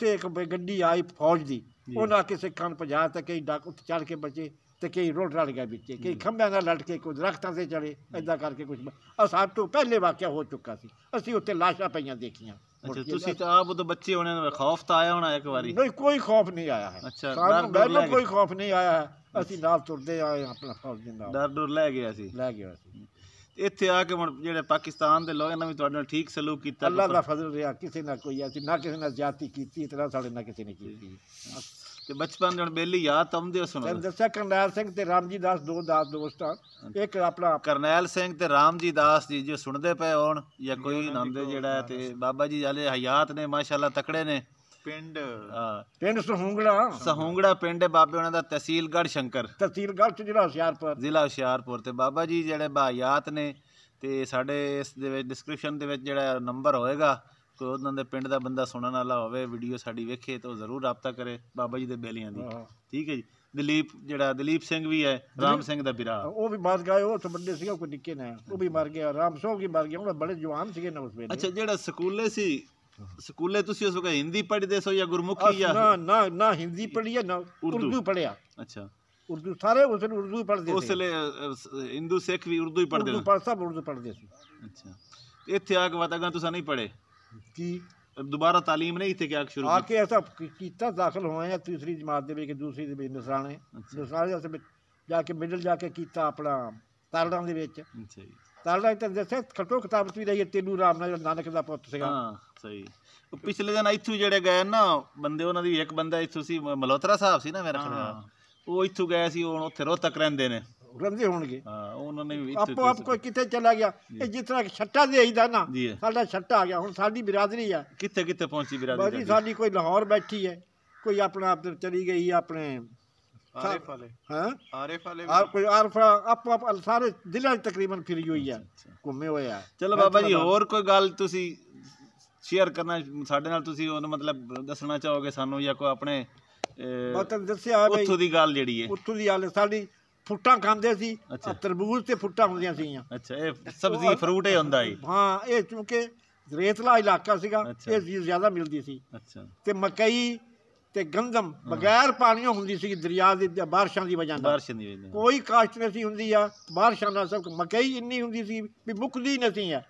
ਤੇ ਇੱਕ ਗੱਡੀ ਆਈ ਫੌਜ ਦੀ ਉਹਨਾਂ ਕਿਸੇ ਖਾਨ ਪਜਾ ਤੇ ਕਈ ਡੱਕ ਉੱਤੇ ਚੜ ਕੇ ਬਚੇ ਤੇ ਕਈ ਰੋਡ ਰੜ ਗਏ ਵਿੱਚ ਕਈ ਖੰਭਿਆਂ ਨਾਲ ਲਟ ਕੇ ਕੁਝ ਰਖਤਾਂ ਤੇ ਚੜੇ ਐਦਾਂ ਕਰਕੇ ਕੁਝ ਆ ਸਭ ਤੋਂ ਪਹਿਲੇ ਵਾਕਿਆ ਹੋ ਚੁੱਕਾ ਸੀ ਅਸੀਂ ਉੱਤੇ ਲਾਸ਼ਾਂ ਪਈਆਂ ਦੇਖੀਆਂ ਅੱਛਾ ਤੁਸੀਂ ਤਾਂ ਆਪ ਉਹ ਬੱਚੇ ਹੋਣੇ ਨਾਲ ਖੌਫ ਤਾਂ ਆਇਆ ਹੋਣਾ ਇੱਕ ਵਾਰੀ ਨਹੀਂ ਕੋਈ ਖੌਫ ਨਹੀਂ ਆਇਆ ਹੈ ਅੱਛਾ ਸਾਨੂੰ ਕੋਈ ਖੌਫ ਨਹੀਂ ਆਇਆ ਹੈ ਅਸੀਂ ਨਾਲ ਤੁਰਦੇ ਆਏ ਆਪਣਾ ਫੌਜ ਦੇ ਨਾਲ ਡਰ ਡਰ ਲੈ ਗਿਆ ਸੀ ਲੈ ਗਿਆ ਸੀ ਇੱਥੇ ਆ ਕੇ ਹੁਣ ਜਿਹੜੇ ਪਾਕਿਸਤਾਨ ਦੇ ਲੋਕ ਨੇ ਵੀ ਤੁਹਾਡੇ ਨਾਲ ਠੀਕ ਸਲੂਕ ਕੀਤਾ ਅੱਲਾ ਦਾ ਫਜ਼ਲ ਰਿਹਾ ਕਿਸੇ ਨਾਲ ਕੋਈ ਐਸੀ ਨਾ ਕਿਸੇ ਨਾਲ ਜਾਤੀ ਕੀਤੀ ਇਤਨਾ ਸਾਡੇ ਨਾਲ ਕਿਸੇ ਨੇ ਕੀਤੀ ਤੇ ਬਚਪਨ ਦੇ ਬੇਲੀ ਯਾਦ ਤੁਮਦੇ ਸੁਣੋ ਤੈਨੂੰ ਦੱਸਿਆ ਕਰਨੈਲ ਸਿੰਘ ਤੇ ਰਾਮਜੀ ਦਾਸ ਦੋ ਦਾਸ ਦੋਸਤਾਂ ਇੱਕ ਆਪਣਾ ਕਰਨੈਲ ਸਿੰਘ ਤੇ ਰਾਮਜੀ ਦਾਸ ਜੀ ਜੋ ਸੁਣਦੇ ਪਏ ਹੋਣ ਜਾਂ ਕੋਈ ਨੰਦ ਜਿਹੜਾ ਤੇ ਬਾਬਾ ਜੀ ਹਾਲੇ ਹਯਾਤ ਨੇ ਮਾਸ਼ਾਅੱਲਾ ਤਕੜੇ ਨੇ ਪਿੰਡ ਪਿੰਡ ਸਹੂੰਗੜਾ ਸਹੂੰਗੜਾ ਪਿੰਡ ਹੈ ਬਾਬੇ ਉਹਨਾਂ ਦਾ ਤਹਿਸੀਲਗੜ ਸ਼ੰਕਰ ਤਹਿਸੀਲਗੜ ਚ ਜ਼ਿਲ੍ਹਾ ਹਸ਼ਿਆਰਪੁਰ ਜ਼ਿਲ੍ਹਾ ਹਸ਼ਿਆਰਪੁਰ ਤੇ ਬਾਬਾ ਜੀ ਜਿਹੜੇ ਬਾਯਾਤ ਨੇ ਤੇ ਸਾਡੇ ਇਸ ਦੇ ਵਿੱਚ ਡਿਸਕ੍ਰਿਪਸ਼ਨ ਦੇ ਵਿੱਚ ਜਿਹੜਾ ਨੰਬਰ ਹੋਏਗਾ ਕੋਈ ਉਹਨਾਂ ਦੇ ਪਿੰਡ ਦਾ ਬੰਦਾ ਸੁਣਨ ਵਾਲਾ ਹੋਵੇ ਵੀਡੀਓ ਸਾਡੀ ਵੇਖੇ ਤਾਂ ਜ਼ਰੂਰ ਰਾਬਤਾ ਕਰੇ ਬਾਬਾ ਜੀ ਦੇ ਬੇਲੀਆਂ ਦੀ ਠੀਕ ਹੈ ਜੀ ਦਲੀਪ ਜਿਹੜਾ ਦਲੀਪ ਸਿੰਘ ਵੀ ਹੈ ਰਾਮ ਸਿੰਘ ਦਾ ਵੀਰਾ ਉਹ ਵੀ ਮਰ ਗਿਆ ਉਹ ਵੱਡੇ ਸੀਗਾ ਕੋਈ ਨਿੱਕੇ ਨਾ ਉਹ ਵੀ ਮਰ ਗਿਆ ਰਾਮ ਸੋਹ ਵੀ ਮਰ ਗਿਆ ਉਹ ਬੜੇ ਜਵਾਨ ਸੀਗੇ ਨਾ ਉਸ ਵੇਲੇ ਅੱਛਾ ਜਿਹੜਾ ਸਕੂਲੇ ਸੀ ਸਕੂਲੇ ਤੁਸੀਂ ਉਸ ਵਕਤ ਹਿੰਦੀ ਪੜ੍ਹਦੇ ਸੋ ਜਾਂ ਗੁਰਮੁਖੀ ਜਾਂ ਨਾ ਨਾ ਨਾ ਹਿੰਦੀ ਪੜ੍ਹੀ ਨਾ ਉਰਦੂ ਪੜ੍ਹਿਆ ਅੱਛਾ ਉਰਦੂ ਸਾਰੇ ਉਸ ਨੂੰ ਉਰਦੂ ਪੜ੍ਹਦੇ ਸੀ ਉਸ ਲਈ ਹਿੰਦੂ ਸਿੱਖ ਵੀ ਉਰਦੂ ਹੀ ਪੜ੍ਹਦੇ ਉਰਦੂ ਪੜ੍ਹਦਾ ਸਭ ਉਰਦੂ ਪੜ੍ਹਦੇ ਸੀ ਅੱਛਾ ਇੱਥੇ ਆ ਕੇ ਵਤਾਗਾ ਤੁਸੀਂ ਨਹੀਂ ਪੜ੍ਹੇ ਕੀ ਦੁਬਾਰਾ تعلیم ਨਹੀਂ ਇੱਥੇ ਕਿਆ ਸ਼ੁਰੂ ਆ ਕੇ ਐਸਾ ਕੀਤਾ ਦਾਖਲ ਹੋਏ ਆ ਤੀਸਰੀ ਜਮਾਤ ਦੇ ਵਿੱਚ ਦੂਸਰੀ ਦੇ ਵਿੱਚ ਨਸਰਾਣੇ ਨਸਰਾਣੇ ਜਾ ਕੇ ਮਿਡਲ ਜਾ ਕੇ ਕੀਤਾ ਆਪਣਾ ਤਾਰੜਾਂ ਦੇ ਵਿੱਚ ਅੱਛਾ ਜੀ ਸਾਲ ਦਾ ਤੈਨੂੰ ਦੱਸਿਆ ਖਟੋ ਕਿਤਾਬਤ ਵੀ ਰਹੀ ਇਹ ਤੈਨੂੰ ਰਾਮ ਨਾਲ ਨਾਨਕ ਦਾ ਪੁੱਤ ਸੀਗਾ ਹਾਂ ਸਹੀ ਉਹ ਪਿਛਲੇ ਦਿਨ ਇੱਥੋਂ ਜਿਹੜੇ ਗਏ ਨਾ ਬੰਦੇ ਉਹਨਾਂ ਦੀ ਇੱਕ ਬੰਦਾ ਇੱਥੋਂ ਸੀ ਮਲੋਤਰਾ ਸਾਹਿਬ ਸੀ ਨਾ ਮੇਰਾ ਖਿਆਲ ਉਹ ਇੱਥੋਂ ਗਏ ਸੀ ਹੁਣ ਉੱਥੇ ਰੋਤਕ ਰਹਿੰਦੇ ਨੇ ਰਹਿੰਦੇ ਹੋਣਗੇ ਹਾਂ ਉਹਨਾਂ ਨੇ ਵੀ ਆਪੋ ਆਪ ਕੋਈ ਕਿੱਥੇ ਚਲਾ ਗਿਆ ਇਹ ਜਿਸ ਤਰ੍ਹਾਂ ਛੱਟਾ ਦੇਈਦਾ ਨਾ ਸਾਡਾ ਛੱਟਾ ਆ ਗਿਆ ਹੁਣ ਸਾਡੀ ਬਰਾਦਰੀ ਆ ਕਿੱਥੇ ਕਿੱਥੇ ਪਹੁੰਚੀ ਬਰਾਦਰੀ ਸਾਡੀ ਕੋਈ ਲਾਹੌਰ ਬੈਠੀ ਹੈ ਕੋਈ ਆਪਣਾ ਚਲੀ ਗਈ ਆਪਣੇ ਆਰਿਫ ਵਾਲੇ ਹਾਂ ਆਰਿਫ ਵਾਲੇ ਆ ਕੋਈ ਆਰਫਾ ਆਪ ਆਪ ਸਾਰੇ ਜ਼ਿਲ੍ਹਿਆਂ 'ਚ ਤਕਰੀਬਨ ਫਿਰੀ ਹੋਈ ਆ ਘੁੰਮੇ ਹੋਏ ਆ ਚਲੋ ਬਾਬਾ ਜੀ ਹੋਰ ਕੋਈ ਗੱਲ ਤੁਸੀਂ ਸ਼ੇਅਰ ਕਰਨਾ ਸਾਡੇ ਨਾਲ ਤੁਸੀਂ ਉਹਨੂੰ ਮਤਲਬ ਦੱਸਣਾ ਚਾਹੋਗੇ ਸਾਨੂੰ ਜਾਂ ਕੋਈ ਆਪਣੇ ਮਤਲਬ ਦੱਸਿਆ ਬਈ ਉੱਥੋਂ ਦੀ ਗੱਲ ਜਿਹੜੀ ਹੈ ਉੱਥੋਂ ਦੀ ਗੱਲ ਸਾਡੀ ਫੁੱਟਾਂ ਖਾਂਦੇ ਸੀ ਤਰਬੂਜ ਤੇ ਫੁੱਟਾਂ ਹੁੰਦੀਆਂ ਸੀ ਅੱਛਾ ਇਹ ਸਬਜ਼ੀ ਫਰੂਟ ਹੀ ਹੁੰਦਾ ਹੈ ਹਾਂ ਇਹ ਕਿਉਂਕਿ ਰੇਤਲਾ ਇਲਾਕਾ ਸੀਗਾ ਇਹ ਜ਼ਿਆਦਾ ਮਿਲਦੀ ਸੀ ਅੱਛਾ ਤੇ ਮਕਈ ਤੇ ਗੰਦਮ ਬਗੈਰ ਪਾਣੀੋਂ ਹੁੰਦੀ ਸੀ ਦਰਿਆ ਦੀ ਬਾਰਿਸ਼ਾਂ ਦੀ ਵਜ੍ਹਾ ਨਾਲ ਦੀ ਵਜ੍ਹਾ ਨਾਲ ਕੋਈ ਕਾਸ਼ਤ ਨਹੀਂ ਸੀ ਹੁੰਦੀ ਆ ਬਾਰਿਸ਼ਾਂ ਨਾਲ ਸਭ ਮਕਈ ਇੰਨੀ ਹੁੰਦੀ ਸੀ ਵੀ ਮੁੱਕਦੀ ਨਹੀਂ ਆ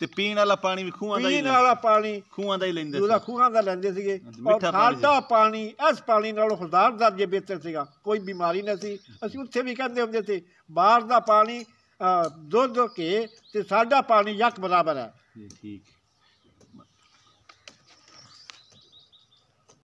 ਤੇ ਪੀਣ ਵਾਲਾ ਪਾਣੀ ਵੀ ਖੂਹਾਂ ਦਾ ਹੀ ਪੀਣ ਵਾਲਾ ਪਾਣੀ ਖੂਹਾਂ ਦਾ ਹੀ ਲੈਂਦੇ ਸੀ ਉਹਦਾ ਖੂਹਾਂ ਦਾ ਲੈਂਦੇ ਸੀਗੇ ਮਿੱਠਾ ਖਾਲਟਾ ਪਾਣੀ ਇਸ ਪਾਣੀ ਨਾਲੋਂ ਖੁਰਦਾਰ ਦਾ ਜੇ ਬਿਹਤਰ ਸੀਗਾ ਕੋਈ ਬਿਮਾਰੀ ਨਹੀਂ ਸੀ ਅਸੀਂ ਉੱਥੇ ਵੀ ਕਹਿੰਦੇ ਹੁੰਦੇ ਸੀ ਬਾਹਰ ਦਾ ਪਾਣੀ ਦੁੱਧ ਕੇ ਤੇ ਸਾਡਾ ਪਾਣੀ ਯਕ ਬਰਾਬਰ ਹੈ ਠੀਕ